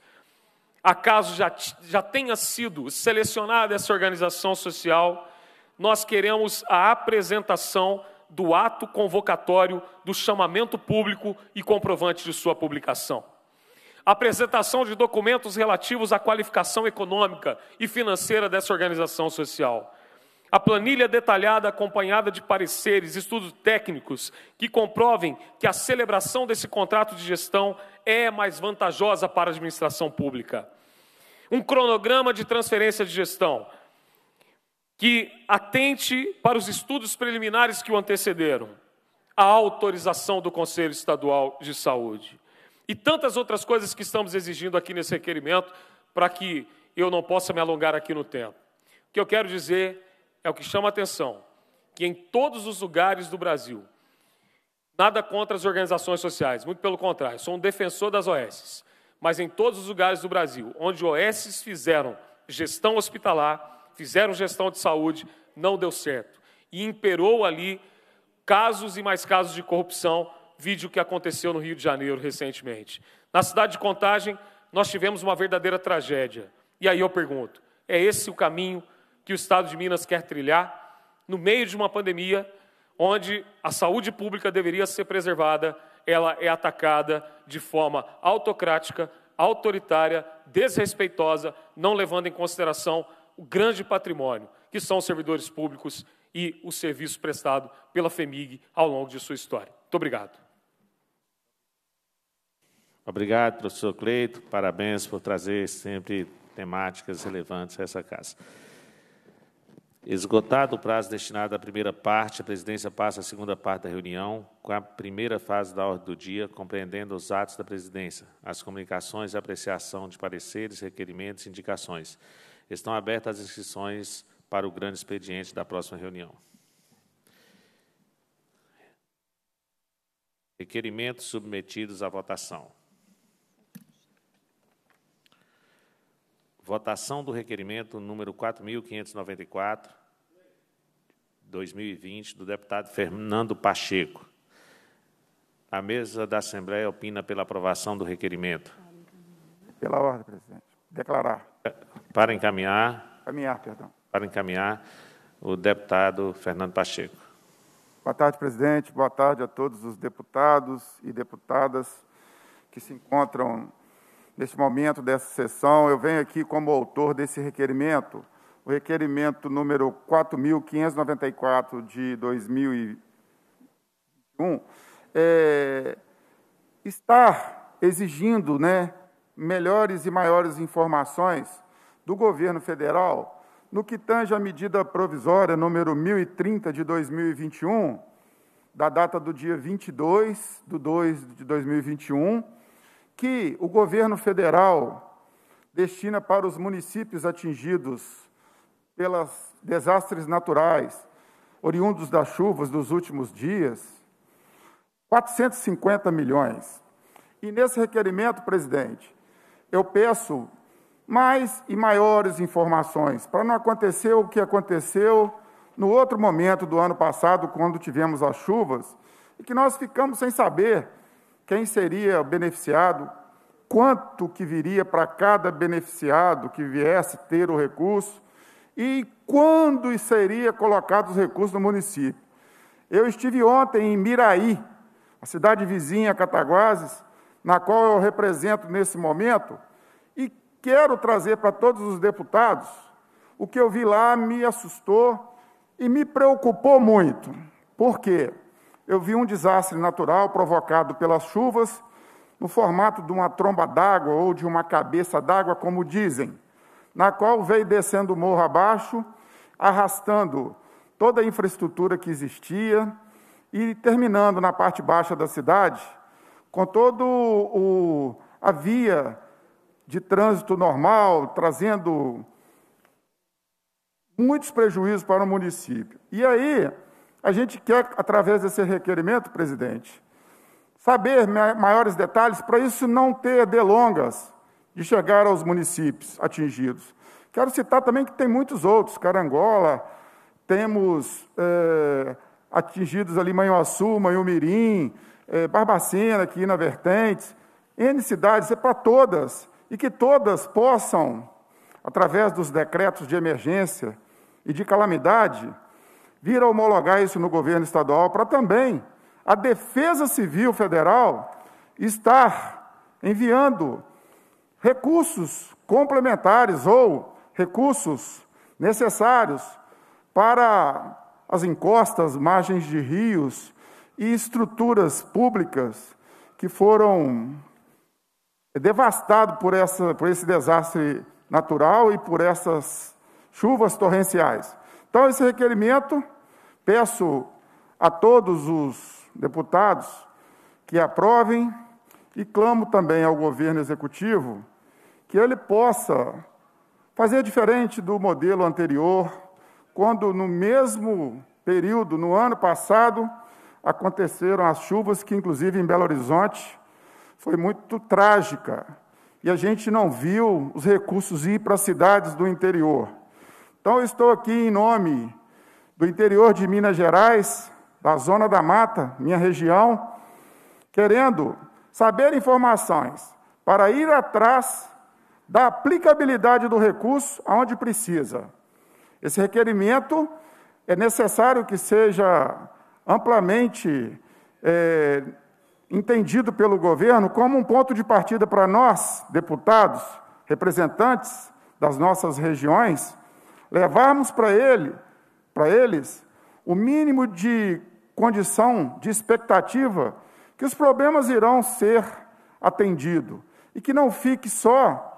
Acaso já, já tenha sido selecionada essa organização social, nós queremos a apresentação do ato convocatório do chamamento público e comprovante de sua publicação apresentação de documentos relativos à qualificação econômica e financeira dessa organização social. A planilha detalhada, acompanhada de pareceres, estudos técnicos que comprovem que a celebração desse contrato de gestão é mais vantajosa para a administração pública. Um cronograma de transferência de gestão que atente para os estudos preliminares que o antecederam, a autorização do Conselho Estadual de Saúde e tantas outras coisas que estamos exigindo aqui nesse requerimento, para que eu não possa me alongar aqui no tempo. O que eu quero dizer é o que chama a atenção, que em todos os lugares do Brasil, nada contra as organizações sociais, muito pelo contrário, sou um defensor das OSs, mas em todos os lugares do Brasil, onde OSs fizeram gestão hospitalar, fizeram gestão de saúde, não deu certo. E imperou ali casos e mais casos de corrupção vídeo que aconteceu no Rio de Janeiro recentemente. Na cidade de Contagem, nós tivemos uma verdadeira tragédia. E aí eu pergunto: é esse o caminho que o Estado de Minas quer trilhar no meio de uma pandemia onde a saúde pública deveria ser preservada? Ela é atacada de forma autocrática, autoritária, desrespeitosa, não levando em consideração o grande patrimônio que são os servidores públicos e o serviço prestado pela FEMIG ao longo de sua história. Muito obrigado. Obrigado, professor Cleito. Parabéns por trazer sempre temáticas relevantes a essa casa. Esgotado o prazo destinado à primeira parte, a presidência passa à segunda parte da reunião, com a primeira fase da ordem do dia, compreendendo os atos da presidência, as comunicações e apreciação de pareceres, requerimentos e indicações. Estão abertas as inscrições para o grande expediente da próxima reunião. Requerimentos submetidos à votação. Votação do requerimento número 4.594, 2020, do deputado Fernando Pacheco. A mesa da Assembleia opina pela aprovação do requerimento. Pela ordem, presidente. Declarar. Para encaminhar. Encaminhar, perdão. Para encaminhar o deputado Fernando Pacheco. Boa tarde, presidente. Boa tarde a todos os deputados e deputadas que se encontram neste momento dessa sessão. Eu venho aqui como autor desse requerimento, o requerimento número 4.594 de 2021, é, está exigindo né, melhores e maiores informações do governo federal no que tange à medida provisória número 1030 de 2021, da data do dia 22 de 2 de 2021, que o governo federal destina para os municípios atingidos pelos desastres naturais, oriundos das chuvas dos últimos dias, 450 milhões. E nesse requerimento, presidente, eu peço mais e maiores informações, para não acontecer o que aconteceu no outro momento do ano passado, quando tivemos as chuvas, e que nós ficamos sem saber quem seria o beneficiado, quanto que viria para cada beneficiado que viesse ter o recurso e quando seria colocados os recursos no município. Eu estive ontem em Miraí, a cidade vizinha a Cataguases, na qual eu represento nesse momento, e quero trazer para todos os deputados o que eu vi lá me assustou e me preocupou muito. Por quê? eu vi um desastre natural provocado pelas chuvas, no formato de uma tromba d'água ou de uma cabeça d'água, como dizem, na qual veio descendo o morro abaixo, arrastando toda a infraestrutura que existia e terminando na parte baixa da cidade, com todo o a via de trânsito normal, trazendo muitos prejuízos para o município. E aí, a gente quer, através desse requerimento, presidente, saber maiores detalhes para isso não ter delongas de chegar aos municípios atingidos. Quero citar também que tem muitos outros, Carangola, temos é, atingidos ali Manhoaçu, Manhumirim, é, Barbacena, aqui na Vertentes, N cidades, é para todas, e que todas possam, através dos decretos de emergência e de calamidade, vir a homologar isso no governo estadual, para também a Defesa Civil Federal estar enviando recursos complementares ou recursos necessários para as encostas, margens de rios e estruturas públicas que foram devastadas por, por esse desastre natural e por essas chuvas torrenciais. Então, esse requerimento, peço a todos os deputados que aprovem e clamo também ao governo executivo que ele possa fazer diferente do modelo anterior, quando no mesmo período, no ano passado, aconteceram as chuvas que, inclusive em Belo Horizonte, foi muito trágica. E a gente não viu os recursos ir para as cidades do interior. Então, eu estou aqui em nome do interior de Minas Gerais, da Zona da Mata, minha região, querendo saber informações para ir atrás da aplicabilidade do recurso aonde precisa. Esse requerimento é necessário que seja amplamente é, entendido pelo governo como um ponto de partida para nós, deputados, representantes das nossas regiões, levarmos para ele, para eles, o mínimo de condição, de expectativa, que os problemas irão ser atendidos e que não fique só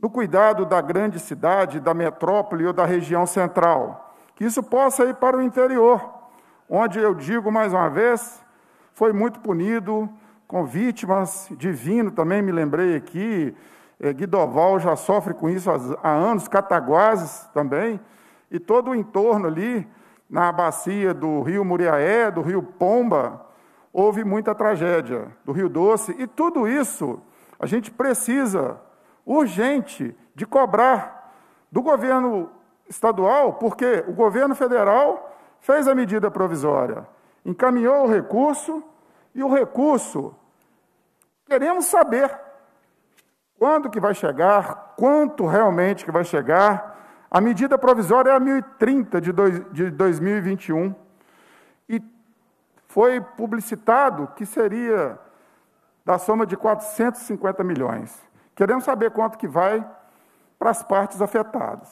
no cuidado da grande cidade, da metrópole ou da região central, que isso possa ir para o interior, onde eu digo mais uma vez, foi muito punido com vítimas, divino também me lembrei aqui, é, Guidoval já sofre com isso há anos, Cataguases também, e todo o entorno ali, na bacia do rio Muriaé, do rio Pomba, houve muita tragédia, do rio Doce, e tudo isso a gente precisa, urgente, de cobrar do governo estadual, porque o governo federal fez a medida provisória, encaminhou o recurso, e o recurso, queremos saber quando que vai chegar? Quanto realmente que vai chegar? A medida provisória é a 1030 de, dois, de 2021. E foi publicitado que seria da soma de 450 milhões. Queremos saber quanto que vai para as partes afetadas.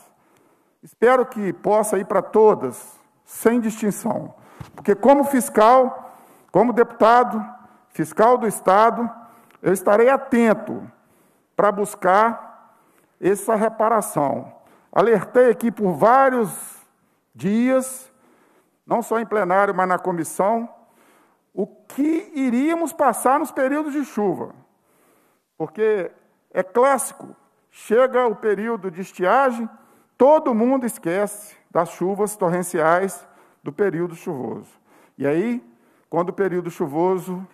Espero que possa ir para todas, sem distinção. Porque como fiscal, como deputado, fiscal do Estado, eu estarei atento para buscar essa reparação. Alertei aqui por vários dias, não só em plenário, mas na comissão, o que iríamos passar nos períodos de chuva. Porque é clássico, chega o período de estiagem, todo mundo esquece das chuvas torrenciais do período chuvoso. E aí, quando o período chuvoso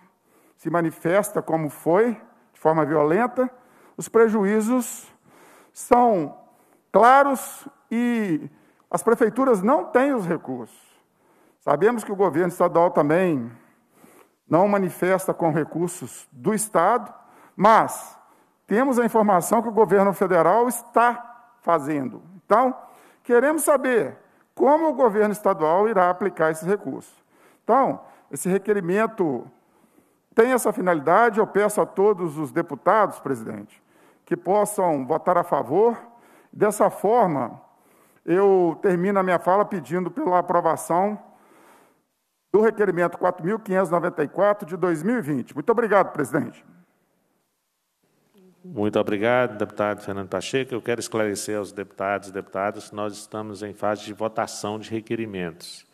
se manifesta como foi, de forma violenta, os prejuízos são claros e as prefeituras não têm os recursos. Sabemos que o governo estadual também não manifesta com recursos do Estado, mas temos a informação que o governo federal está fazendo. Então, queremos saber como o governo estadual irá aplicar esses recursos. Então, esse requerimento tem essa finalidade, eu peço a todos os deputados, presidente, que possam votar a favor. Dessa forma, eu termino a minha fala pedindo pela aprovação do requerimento 4.594 de 2020. Muito obrigado, presidente. Muito obrigado, deputado Fernando Pacheco. Eu quero esclarecer aos deputados e deputadas que nós estamos em fase de votação de requerimentos.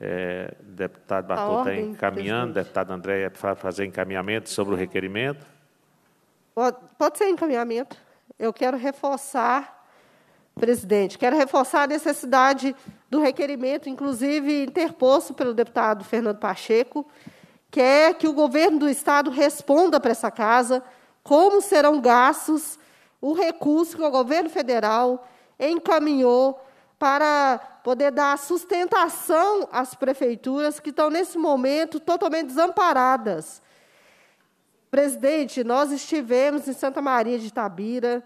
É, deputado Bartol está encaminhando, presidente. deputado André para fazer encaminhamento sobre o requerimento. Pode, pode ser encaminhamento. Eu quero reforçar, presidente, quero reforçar a necessidade do requerimento, inclusive interposto pelo deputado Fernando Pacheco, que é que o governo do Estado responda para essa casa como serão gastos o recurso que o governo federal encaminhou para poder dar sustentação às prefeituras que estão, nesse momento, totalmente desamparadas Presidente, nós estivemos em Santa Maria de Itabira,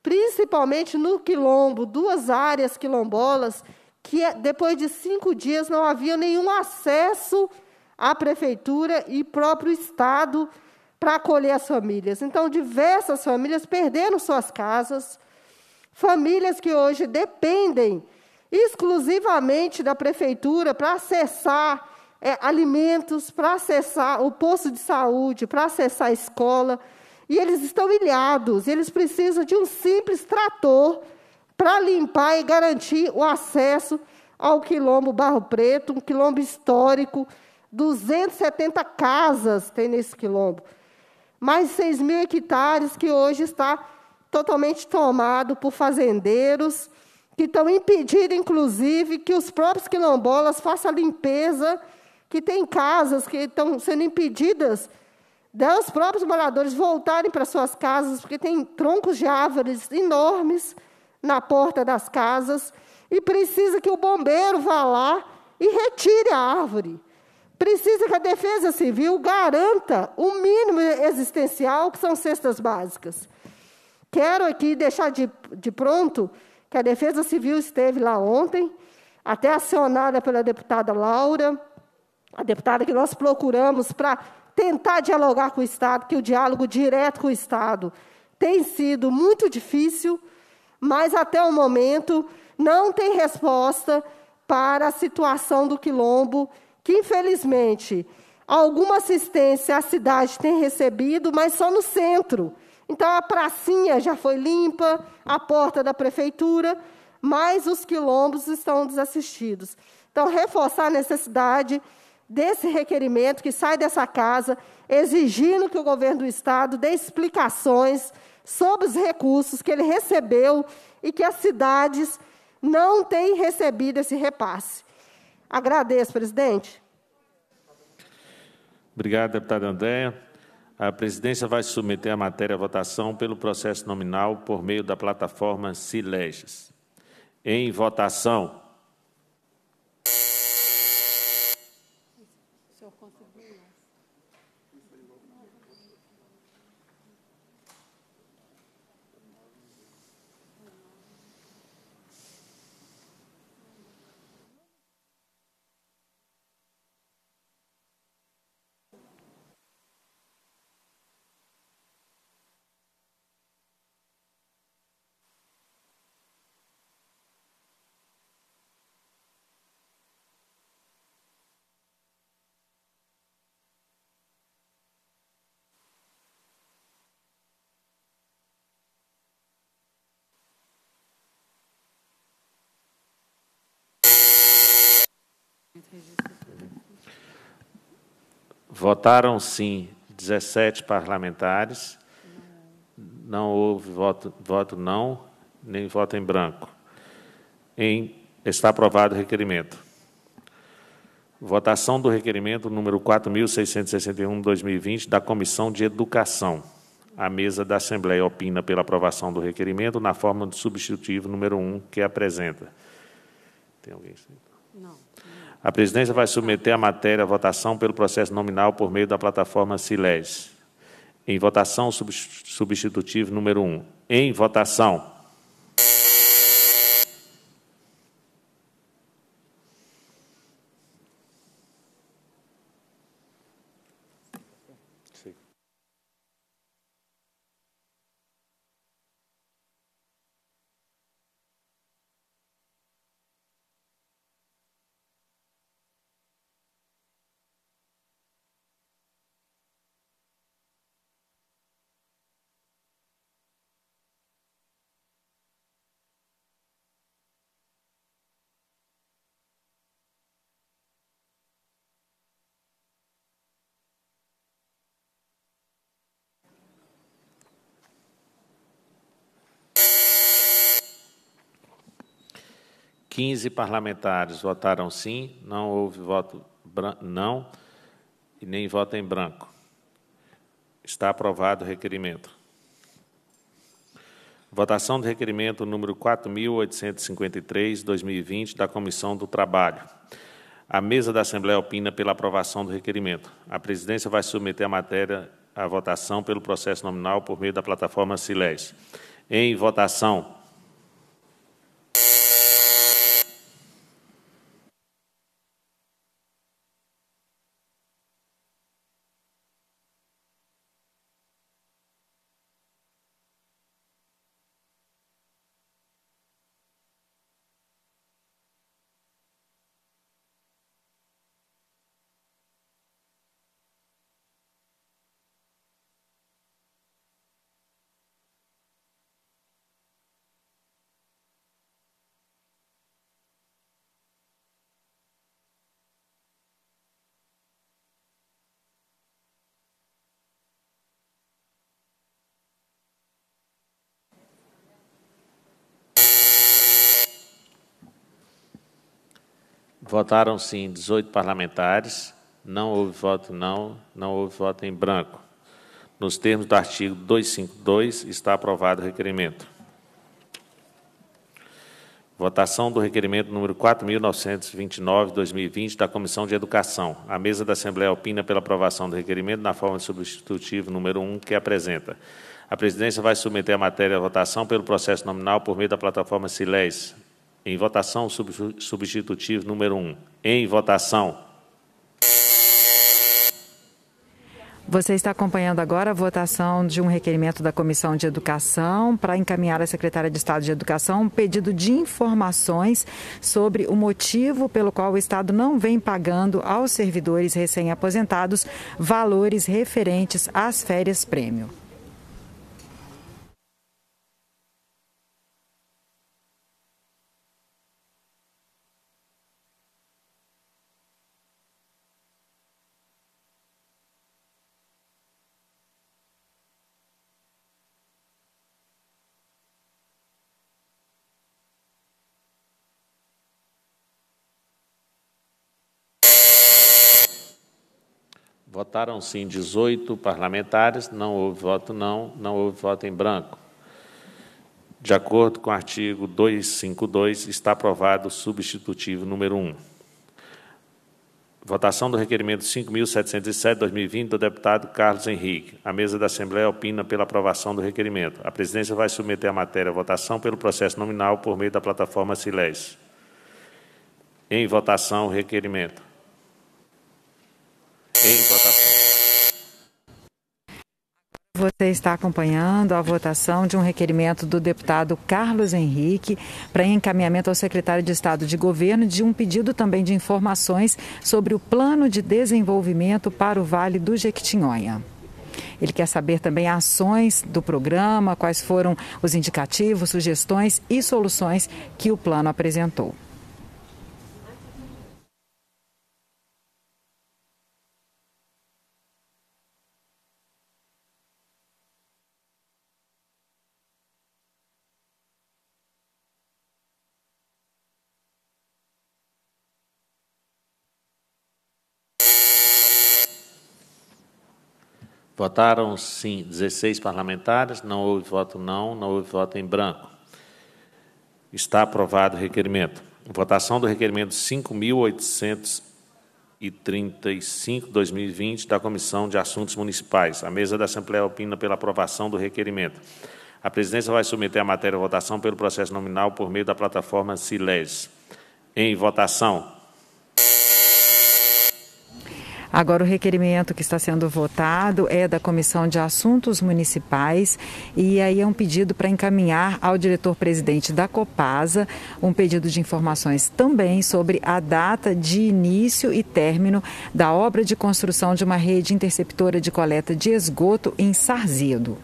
principalmente no Quilombo, duas áreas quilombolas que é, depois de cinco dias não havia nenhum acesso à prefeitura e próprio Estado para acolher as famílias. Então, diversas famílias perderam suas casas, famílias que hoje dependem exclusivamente da prefeitura para acessar é, alimentos, para acessar o posto de saúde, para acessar a escola. E eles estão ilhados, eles precisam de um simples trator para limpar e garantir o acesso ao quilombo Barro Preto, um quilombo histórico. 270 casas tem nesse quilombo. Mais 6 mil hectares que hoje está totalmente tomado por fazendeiros, que estão impedindo, inclusive, que os próprios quilombolas façam a limpeza que tem casas que estão sendo impedidas dos próprios moradores voltarem para suas casas, porque tem troncos de árvores enormes na porta das casas, e precisa que o bombeiro vá lá e retire a árvore. Precisa que a Defesa Civil garanta o mínimo existencial, que são cestas básicas. Quero aqui deixar de, de pronto que a Defesa Civil esteve lá ontem, até acionada pela deputada Laura, a deputada, que nós procuramos para tentar dialogar com o Estado, que o diálogo direto com o Estado tem sido muito difícil, mas até o momento não tem resposta para a situação do quilombo, que infelizmente alguma assistência a cidade tem recebido, mas só no centro. Então a pracinha já foi limpa, a porta da prefeitura, mas os quilombos estão desassistidos. Então reforçar a necessidade desse requerimento, que sai dessa casa, exigindo que o governo do Estado dê explicações sobre os recursos que ele recebeu e que as cidades não têm recebido esse repasse. Agradeço, presidente. Obrigado, deputada Andréia. A presidência vai submeter a matéria à votação pelo processo nominal por meio da plataforma Sileges. Em votação. Votaram sim 17 parlamentares, não houve voto, voto não, nem voto em branco. Em, está aprovado o requerimento. Votação do requerimento número 4.661-2020 da Comissão de Educação. A mesa da Assembleia opina pela aprovação do requerimento na forma do substitutivo número 1 que apresenta. Tem alguém? Não. A presidência vai submeter a matéria à votação pelo processo nominal por meio da plataforma Siles. Em votação, substitutivo número 1. Um. Em votação. 15 parlamentares votaram sim, não houve voto não e nem voto em branco. Está aprovado o requerimento. Votação do requerimento número 4853/2020 da Comissão do Trabalho. A mesa da Assembleia opina pela aprovação do requerimento. A presidência vai submeter a matéria à votação pelo processo nominal por meio da plataforma Siles. Em votação, Votaram sim 18 parlamentares, não houve voto não, não houve voto em branco. Nos termos do artigo 252, está aprovado o requerimento. Votação do requerimento número 4.929-2020 da Comissão de Educação. A mesa da Assembleia opina pela aprovação do requerimento na forma de substitutivo número 1 que apresenta. A presidência vai submeter a matéria à votação pelo processo nominal por meio da plataforma Siles. Em votação, substitutivo número 1. Um. Em votação. Você está acompanhando agora a votação de um requerimento da Comissão de Educação para encaminhar à Secretária de Estado de Educação um pedido de informações sobre o motivo pelo qual o Estado não vem pagando aos servidores recém-aposentados valores referentes às férias-prêmio. Votaram sim 18 parlamentares, não houve voto não, não houve voto em branco. De acordo com o artigo 252, está aprovado o substitutivo número 1. Votação do requerimento 5.707-2020 do deputado Carlos Henrique. A mesa da Assembleia opina pela aprovação do requerimento. A presidência vai submeter a matéria à votação pelo processo nominal por meio da plataforma Siles. Em votação, o requerimento em votação. Você está acompanhando a votação de um requerimento do deputado Carlos Henrique para encaminhamento ao secretário de Estado de Governo de um pedido também de informações sobre o plano de desenvolvimento para o Vale do Jequitinhonha. Ele quer saber também ações do programa, quais foram os indicativos, sugestões e soluções que o plano apresentou. Votaram sim 16 parlamentares, não houve voto não, não houve voto em branco. Está aprovado o requerimento. Votação do requerimento 5.835-2020 da Comissão de Assuntos Municipais. A mesa da Assembleia opina pela aprovação do requerimento. A presidência vai submeter a matéria à votação pelo processo nominal por meio da plataforma Siles. Em votação. Agora, o requerimento que está sendo votado é da Comissão de Assuntos Municipais e aí é um pedido para encaminhar ao diretor-presidente da Copasa um pedido de informações também sobre a data de início e término da obra de construção de uma rede interceptora de coleta de esgoto em Sarzedo.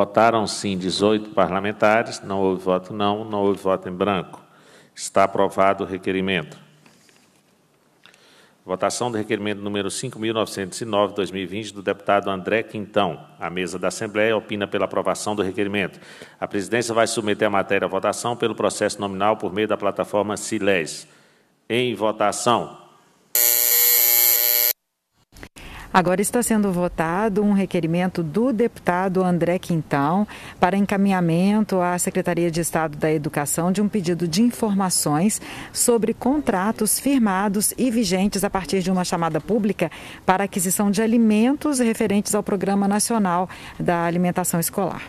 Votaram sim 18 parlamentares, não houve voto não, não houve voto em branco. Está aprovado o requerimento. Votação do requerimento número 5.909-2020 do deputado André Quintão. A mesa da Assembleia opina pela aprovação do requerimento. A presidência vai submeter a matéria à votação pelo processo nominal por meio da plataforma Siles. Em votação. Agora está sendo votado um requerimento do deputado André Quintão para encaminhamento à Secretaria de Estado da Educação de um pedido de informações sobre contratos firmados e vigentes a partir de uma chamada pública para aquisição de alimentos referentes ao Programa Nacional da Alimentação Escolar.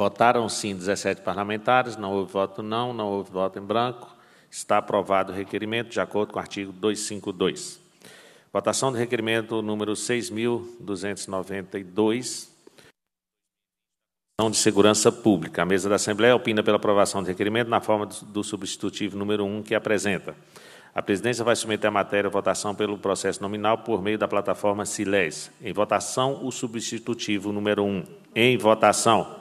Votaram sim 17 parlamentares, não houve voto não, não houve voto em branco. Está aprovado o requerimento, de acordo com o artigo 252. Votação do requerimento número 6.292, de Segurança Pública. A mesa da Assembleia opina pela aprovação do requerimento na forma do substitutivo número 1 que apresenta. A presidência vai submeter a matéria à votação pelo processo nominal por meio da plataforma Siles. Em votação, o substitutivo número 1. Em votação.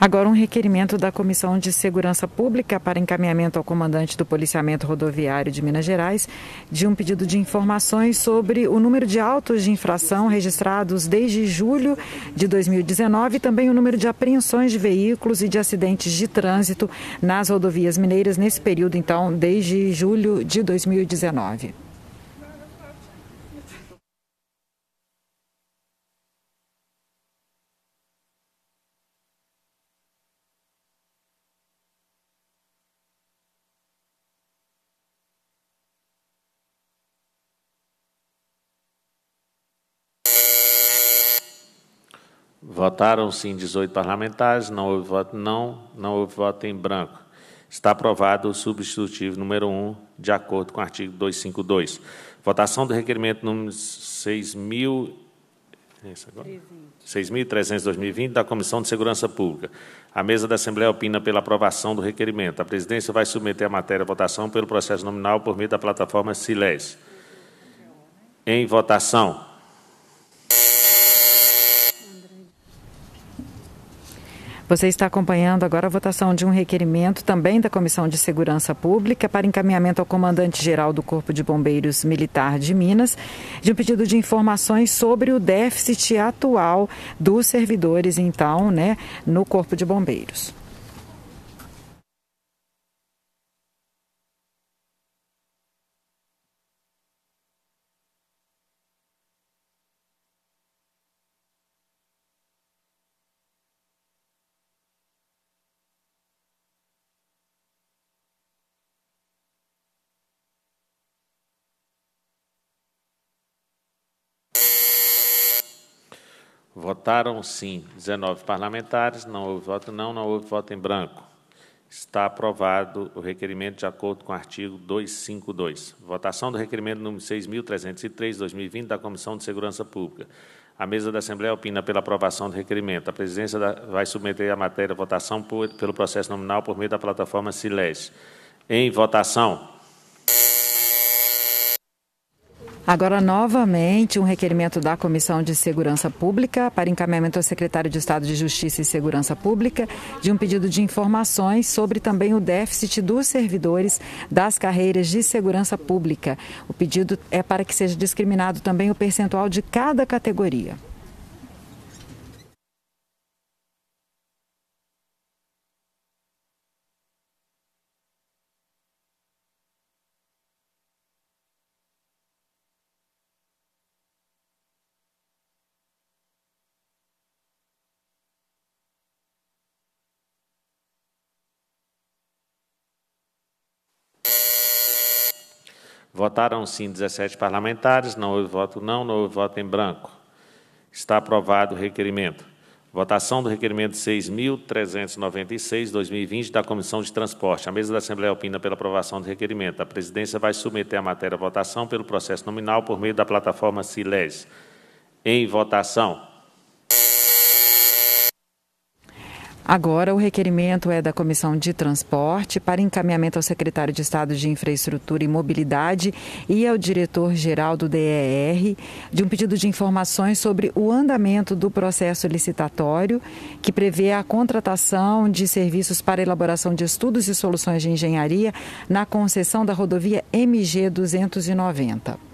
Agora, um requerimento da Comissão de Segurança Pública para encaminhamento ao comandante do Policiamento Rodoviário de Minas Gerais de um pedido de informações sobre o número de autos de infração registrados desde julho de 2019 e também o número de apreensões de veículos e de acidentes de trânsito nas rodovias mineiras nesse período, então, desde julho de 2019. Votaram sim 18 parlamentares, não houve voto não, não houve voto em branco. Está aprovado o substitutivo número 1, de acordo com o artigo 252. Votação do requerimento número 6.300 2020 é da Comissão de Segurança Pública. A mesa da Assembleia opina pela aprovação do requerimento. A presidência vai submeter a matéria à votação pelo processo nominal por meio da plataforma Siles. Em votação. Você está acompanhando agora a votação de um requerimento também da Comissão de Segurança Pública para encaminhamento ao comandante-geral do Corpo de Bombeiros Militar de Minas de um pedido de informações sobre o déficit atual dos servidores, então, né, no Corpo de Bombeiros. Votaram sim 19 parlamentares, não houve voto não, não houve voto em branco. Está aprovado o requerimento de acordo com o artigo 252. Votação do requerimento número 6.303-2020 da Comissão de Segurança Pública. A mesa da Assembleia opina pela aprovação do requerimento. A presidência vai submeter a matéria à votação por, pelo processo nominal por meio da plataforma Siles. Em votação. Agora, novamente, um requerimento da Comissão de Segurança Pública para encaminhamento ao secretário de Estado de Justiça e Segurança Pública de um pedido de informações sobre também o déficit dos servidores das carreiras de segurança pública. O pedido é para que seja discriminado também o percentual de cada categoria. Votaram sim 17 parlamentares, não houve voto não, não houve voto em branco. Está aprovado o requerimento. Votação do requerimento 6.396-2020 da Comissão de Transporte. A mesa da Assembleia opina pela aprovação do requerimento. A presidência vai submeter a matéria à votação pelo processo nominal por meio da plataforma Siles. Em votação. Agora, o requerimento é da Comissão de Transporte para encaminhamento ao secretário de Estado de Infraestrutura e Mobilidade e ao diretor-geral do DER de um pedido de informações sobre o andamento do processo licitatório que prevê a contratação de serviços para elaboração de estudos e soluções de engenharia na concessão da rodovia MG 290.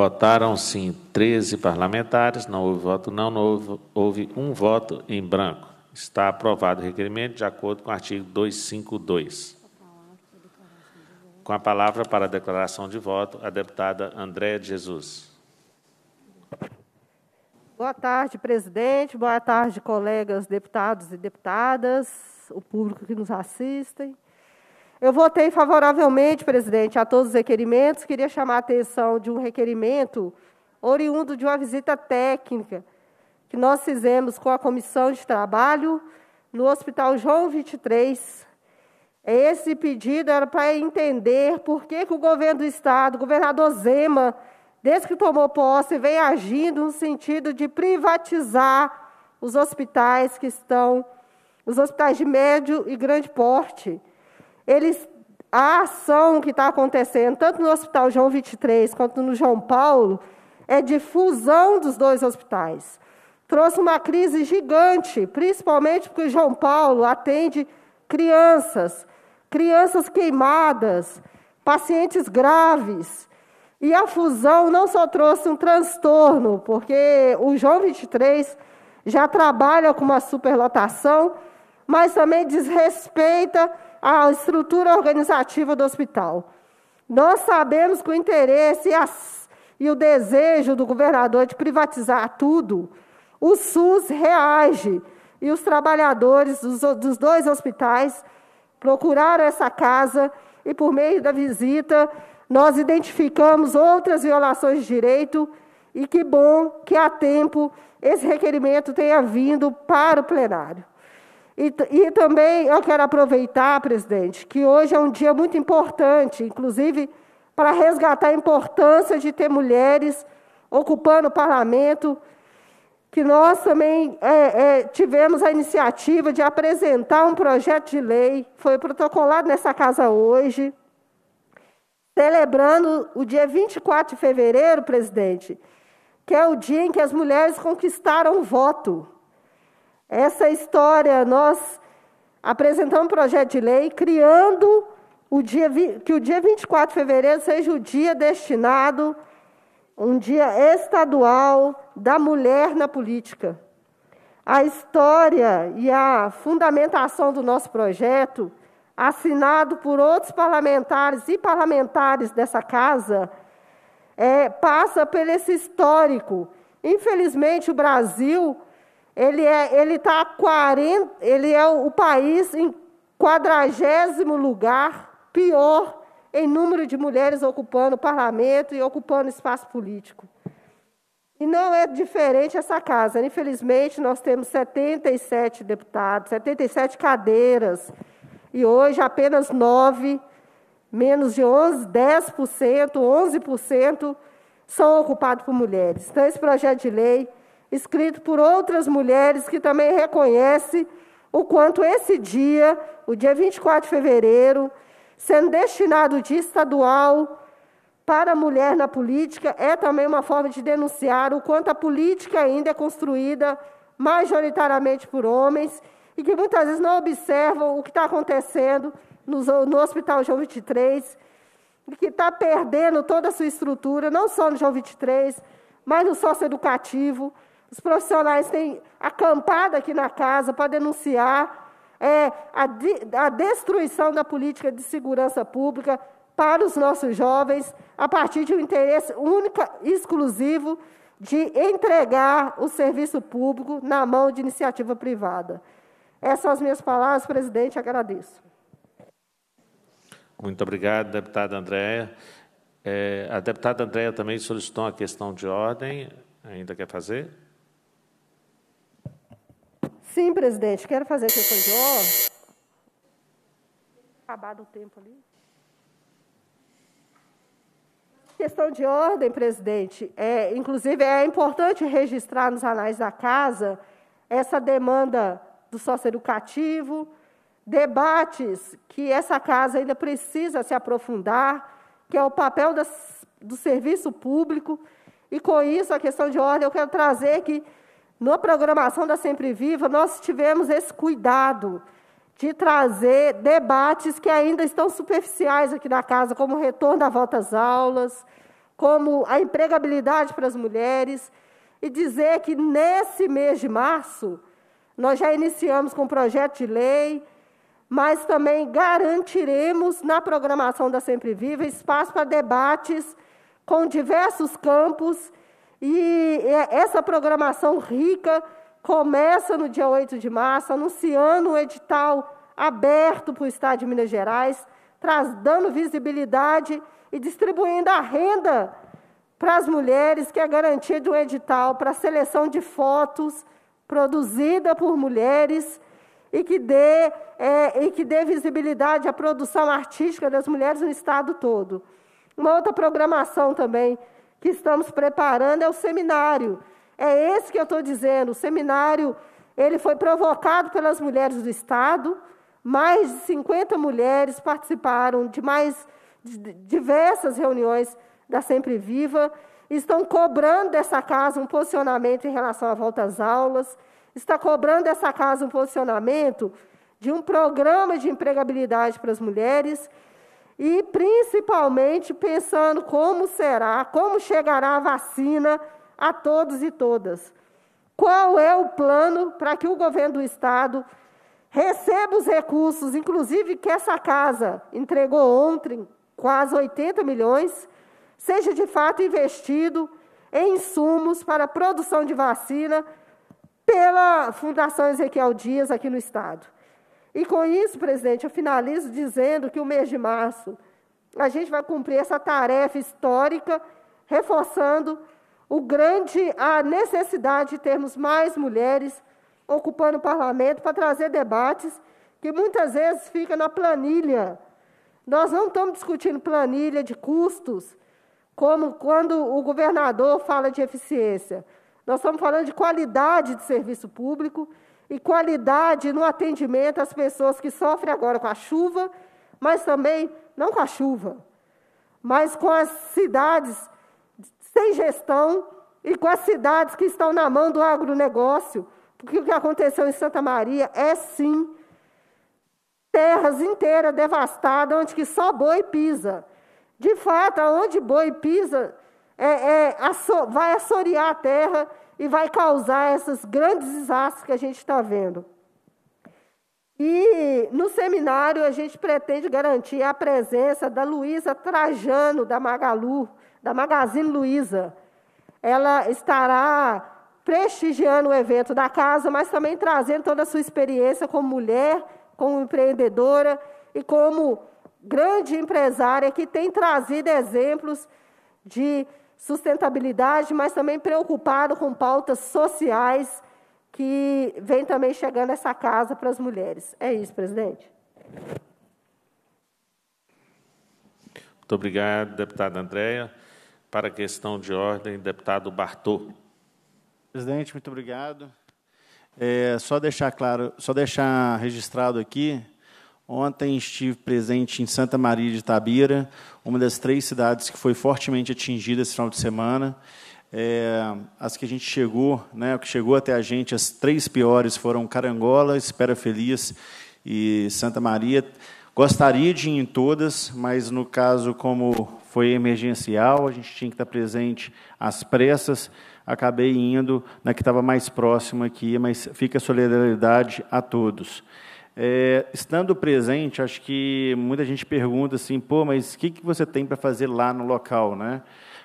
Votaram sim 13 parlamentares, não houve voto não, não houve, houve um voto em branco. Está aprovado o requerimento de acordo com o artigo 252. Com a palavra para a declaração de voto, a deputada Andréa de Jesus. Boa tarde, presidente. Boa tarde, colegas deputados e deputadas, o público que nos assistem. Eu votei favoravelmente, presidente, a todos os requerimentos. Queria chamar a atenção de um requerimento oriundo de uma visita técnica que nós fizemos com a comissão de trabalho no Hospital João 23. Esse pedido era para entender por que, que o governo do Estado, o governador Zema, desde que tomou posse, vem agindo no sentido de privatizar os hospitais que estão, os hospitais de médio e grande porte eles a ação que está acontecendo, tanto no Hospital João 23 quanto no João Paulo, é de fusão dos dois hospitais. Trouxe uma crise gigante, principalmente porque o João Paulo atende crianças, crianças queimadas, pacientes graves. E a fusão não só trouxe um transtorno, porque o João 23 já trabalha com uma superlotação, mas também desrespeita a estrutura organizativa do hospital. Nós sabemos que o interesse e, as, e o desejo do governador de privatizar tudo, o SUS reage e os trabalhadores dos, dos dois hospitais procuraram essa casa e, por meio da visita, nós identificamos outras violações de direito e que bom que há tempo esse requerimento tenha vindo para o plenário. E, e também eu quero aproveitar, presidente, que hoje é um dia muito importante, inclusive para resgatar a importância de ter mulheres ocupando o parlamento, que nós também é, é, tivemos a iniciativa de apresentar um projeto de lei, foi protocolado nessa casa hoje, celebrando o dia 24 de fevereiro, presidente, que é o dia em que as mulheres conquistaram o voto. Essa história, nós apresentamos um projeto de lei criando o dia, que o dia 24 de fevereiro seja o dia destinado, um dia estadual da mulher na política. A história e a fundamentação do nosso projeto, assinado por outros parlamentares e parlamentares dessa casa, é, passa por esse histórico. Infelizmente, o Brasil ele é, ele tá 40, ele é o país em quadragésimo lugar pior em número de mulheres ocupando o parlamento e ocupando espaço político. E não é diferente essa casa. Infelizmente, nós temos 77 deputados, 77 cadeiras. E hoje apenas 9, menos de 11, 10%, 11% são ocupados por mulheres. Então, esse projeto de lei escrito por outras mulheres que também reconhece o quanto esse dia, o dia 24 de fevereiro, sendo destinado o dia estadual para a mulher na política, é também uma forma de denunciar o quanto a política ainda é construída majoritariamente por homens e que muitas vezes não observam o que está acontecendo no, no Hospital João 23, e que está perdendo toda a sua estrutura, não só no João 23, mas no sócio educativo os profissionais têm acampado aqui na casa para denunciar é, a, de, a destruição da política de segurança pública para os nossos jovens, a partir de um interesse único, exclusivo, de entregar o serviço público na mão de iniciativa privada. Essas são as minhas palavras, presidente, agradeço. Muito obrigado, deputada Andréia. É, a deputada Andréia também solicitou uma questão de ordem, ainda quer fazer? Sim, presidente, quero fazer questão de ordem. Acabado o tempo ali. Questão de ordem, presidente. É, inclusive, é importante registrar nos anais da casa essa demanda do sócio sócio-educativo, debates que essa casa ainda precisa se aprofundar, que é o papel das, do serviço público. E com isso, a questão de ordem, eu quero trazer que na programação da Sempre Viva, nós tivemos esse cuidado de trazer debates que ainda estão superficiais aqui na casa, como o retorno à volta às aulas, como a empregabilidade para as mulheres, e dizer que nesse mês de março nós já iniciamos com um projeto de lei, mas também garantiremos na programação da Sempre Viva espaço para debates com diversos campos e essa programação rica começa no dia 8 de março, anunciando um edital aberto para o Estado de Minas Gerais, traz, dando visibilidade e distribuindo a renda para as mulheres, que é garantido de um edital para seleção de fotos produzida por mulheres e que dê, é, e que dê visibilidade à produção artística das mulheres no estado todo. Uma outra programação também que estamos preparando é o seminário. É esse que eu estou dizendo. O seminário ele foi provocado pelas mulheres do Estado. Mais de 50 mulheres participaram de mais de diversas reuniões da Sempre Viva. Estão cobrando dessa casa um posicionamento em relação à volta às aulas. Está cobrando dessa casa um posicionamento de um programa de empregabilidade para as mulheres e principalmente pensando como será, como chegará a vacina a todos e todas. Qual é o plano para que o governo do estado receba os recursos, inclusive que essa casa entregou ontem quase 80 milhões, seja de fato investido em insumos para a produção de vacina pela Fundação Ezequiel Dias aqui no estado. E com isso, presidente, eu finalizo dizendo que o mês de março a gente vai cumprir essa tarefa histórica, reforçando o grande a necessidade de termos mais mulheres ocupando o parlamento para trazer debates que muitas vezes fica na planilha. Nós não estamos discutindo planilha de custos, como quando o governador fala de eficiência. Nós estamos falando de qualidade de serviço público e qualidade no atendimento às pessoas que sofrem agora com a chuva, mas também, não com a chuva, mas com as cidades sem gestão e com as cidades que estão na mão do agronegócio. Porque o que aconteceu em Santa Maria é sim terras inteiras devastadas, onde que só boi pisa. De fato, onde boi pisa, é, é, vai assorear a terra e vai causar esses grandes desastres que a gente está vendo. E no seminário a gente pretende garantir a presença da Luísa Trajano, da Magalu, da Magazine Luiza. Ela estará prestigiando o evento da casa, mas também trazendo toda a sua experiência como mulher, como empreendedora e como grande empresária que tem trazido exemplos de sustentabilidade, mas também preocupado com pautas sociais que vem também chegando essa casa para as mulheres. É isso, presidente. Muito obrigado, deputada Andréia. Para a questão de ordem, deputado Bartô. Presidente, muito obrigado. É, só deixar claro, só deixar registrado aqui Ontem estive presente em Santa Maria de Tabira, uma das três cidades que foi fortemente atingida esse final de semana. É, as que a gente chegou, né, o que chegou até a gente, as três piores foram Carangola, Espera Feliz e Santa Maria. Gostaria de ir em todas, mas no caso, como foi emergencial, a gente tinha que estar presente às pressas, acabei indo na que estava mais próxima aqui, mas fica a solidariedade a todos. É, estando presente, acho que muita gente pergunta assim, pô, mas o que, que você tem para fazer lá no local, né?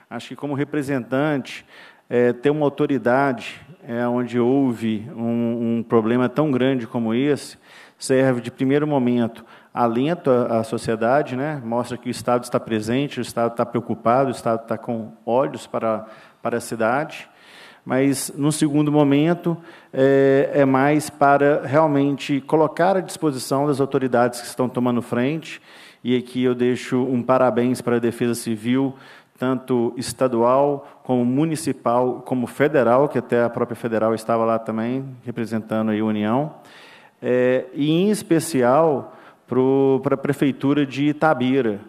Acho que como representante, é, ter uma autoridade é, onde houve um, um problema tão grande como esse, serve de primeiro momento alenta a sociedade, né? mostra que o Estado está presente, o Estado está preocupado, o Estado está com olhos para, para a cidade mas no segundo momento é, é, mais para realmente colocar à disposição das autoridades que estão tomando frente, e aqui eu deixo um parabéns para a Defesa Civil, tanto estadual como municipal, como federal, que até a própria federal estava lá também, representando a União, é, e em especial para a Prefeitura de Itabira,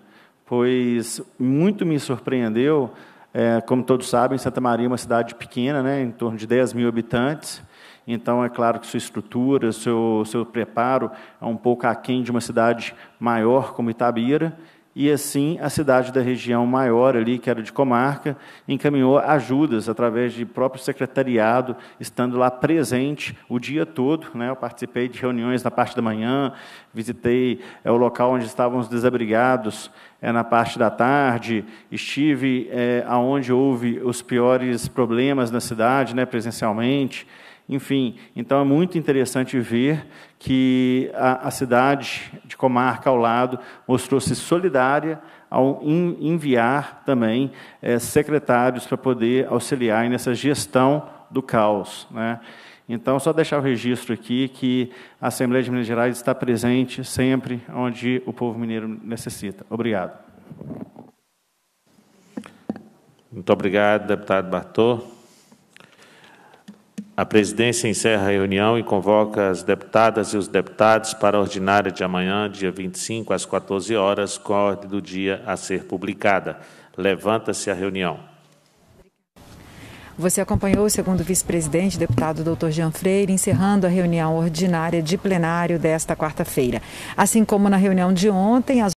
pois muito me surpreendeu é, como todos sabem, Santa Maria é uma cidade pequena, né, em torno de 10 mil habitantes. Então, é claro que sua estrutura, seu, seu preparo é um pouco aquém de uma cidade maior como Itabira e assim a cidade da região maior ali, que era de comarca, encaminhou ajudas através de próprio secretariado, estando lá presente o dia todo. Né? Eu participei de reuniões na parte da manhã, visitei é, o local onde estavam os desabrigados é, na parte da tarde, estive é, aonde houve os piores problemas na cidade, né, presencialmente. Enfim, então é muito interessante ver que a, a cidade de Comarca ao lado mostrou-se solidária ao in, enviar também é, secretários para poder auxiliar nessa gestão do caos. Né? Então, só deixar o registro aqui que a Assembleia de Minas Gerais está presente sempre onde o povo mineiro necessita. Obrigado. Muito obrigado, deputado Bartô. A presidência encerra a reunião e convoca as deputadas e os deputados para a ordinária de amanhã, dia 25, às 14 horas, com a ordem do dia a ser publicada. Levanta-se a reunião. Você acompanhou o segundo vice-presidente, deputado Dr. Jean Freire, encerrando a reunião ordinária de plenário desta quarta-feira. Assim como na reunião de ontem, as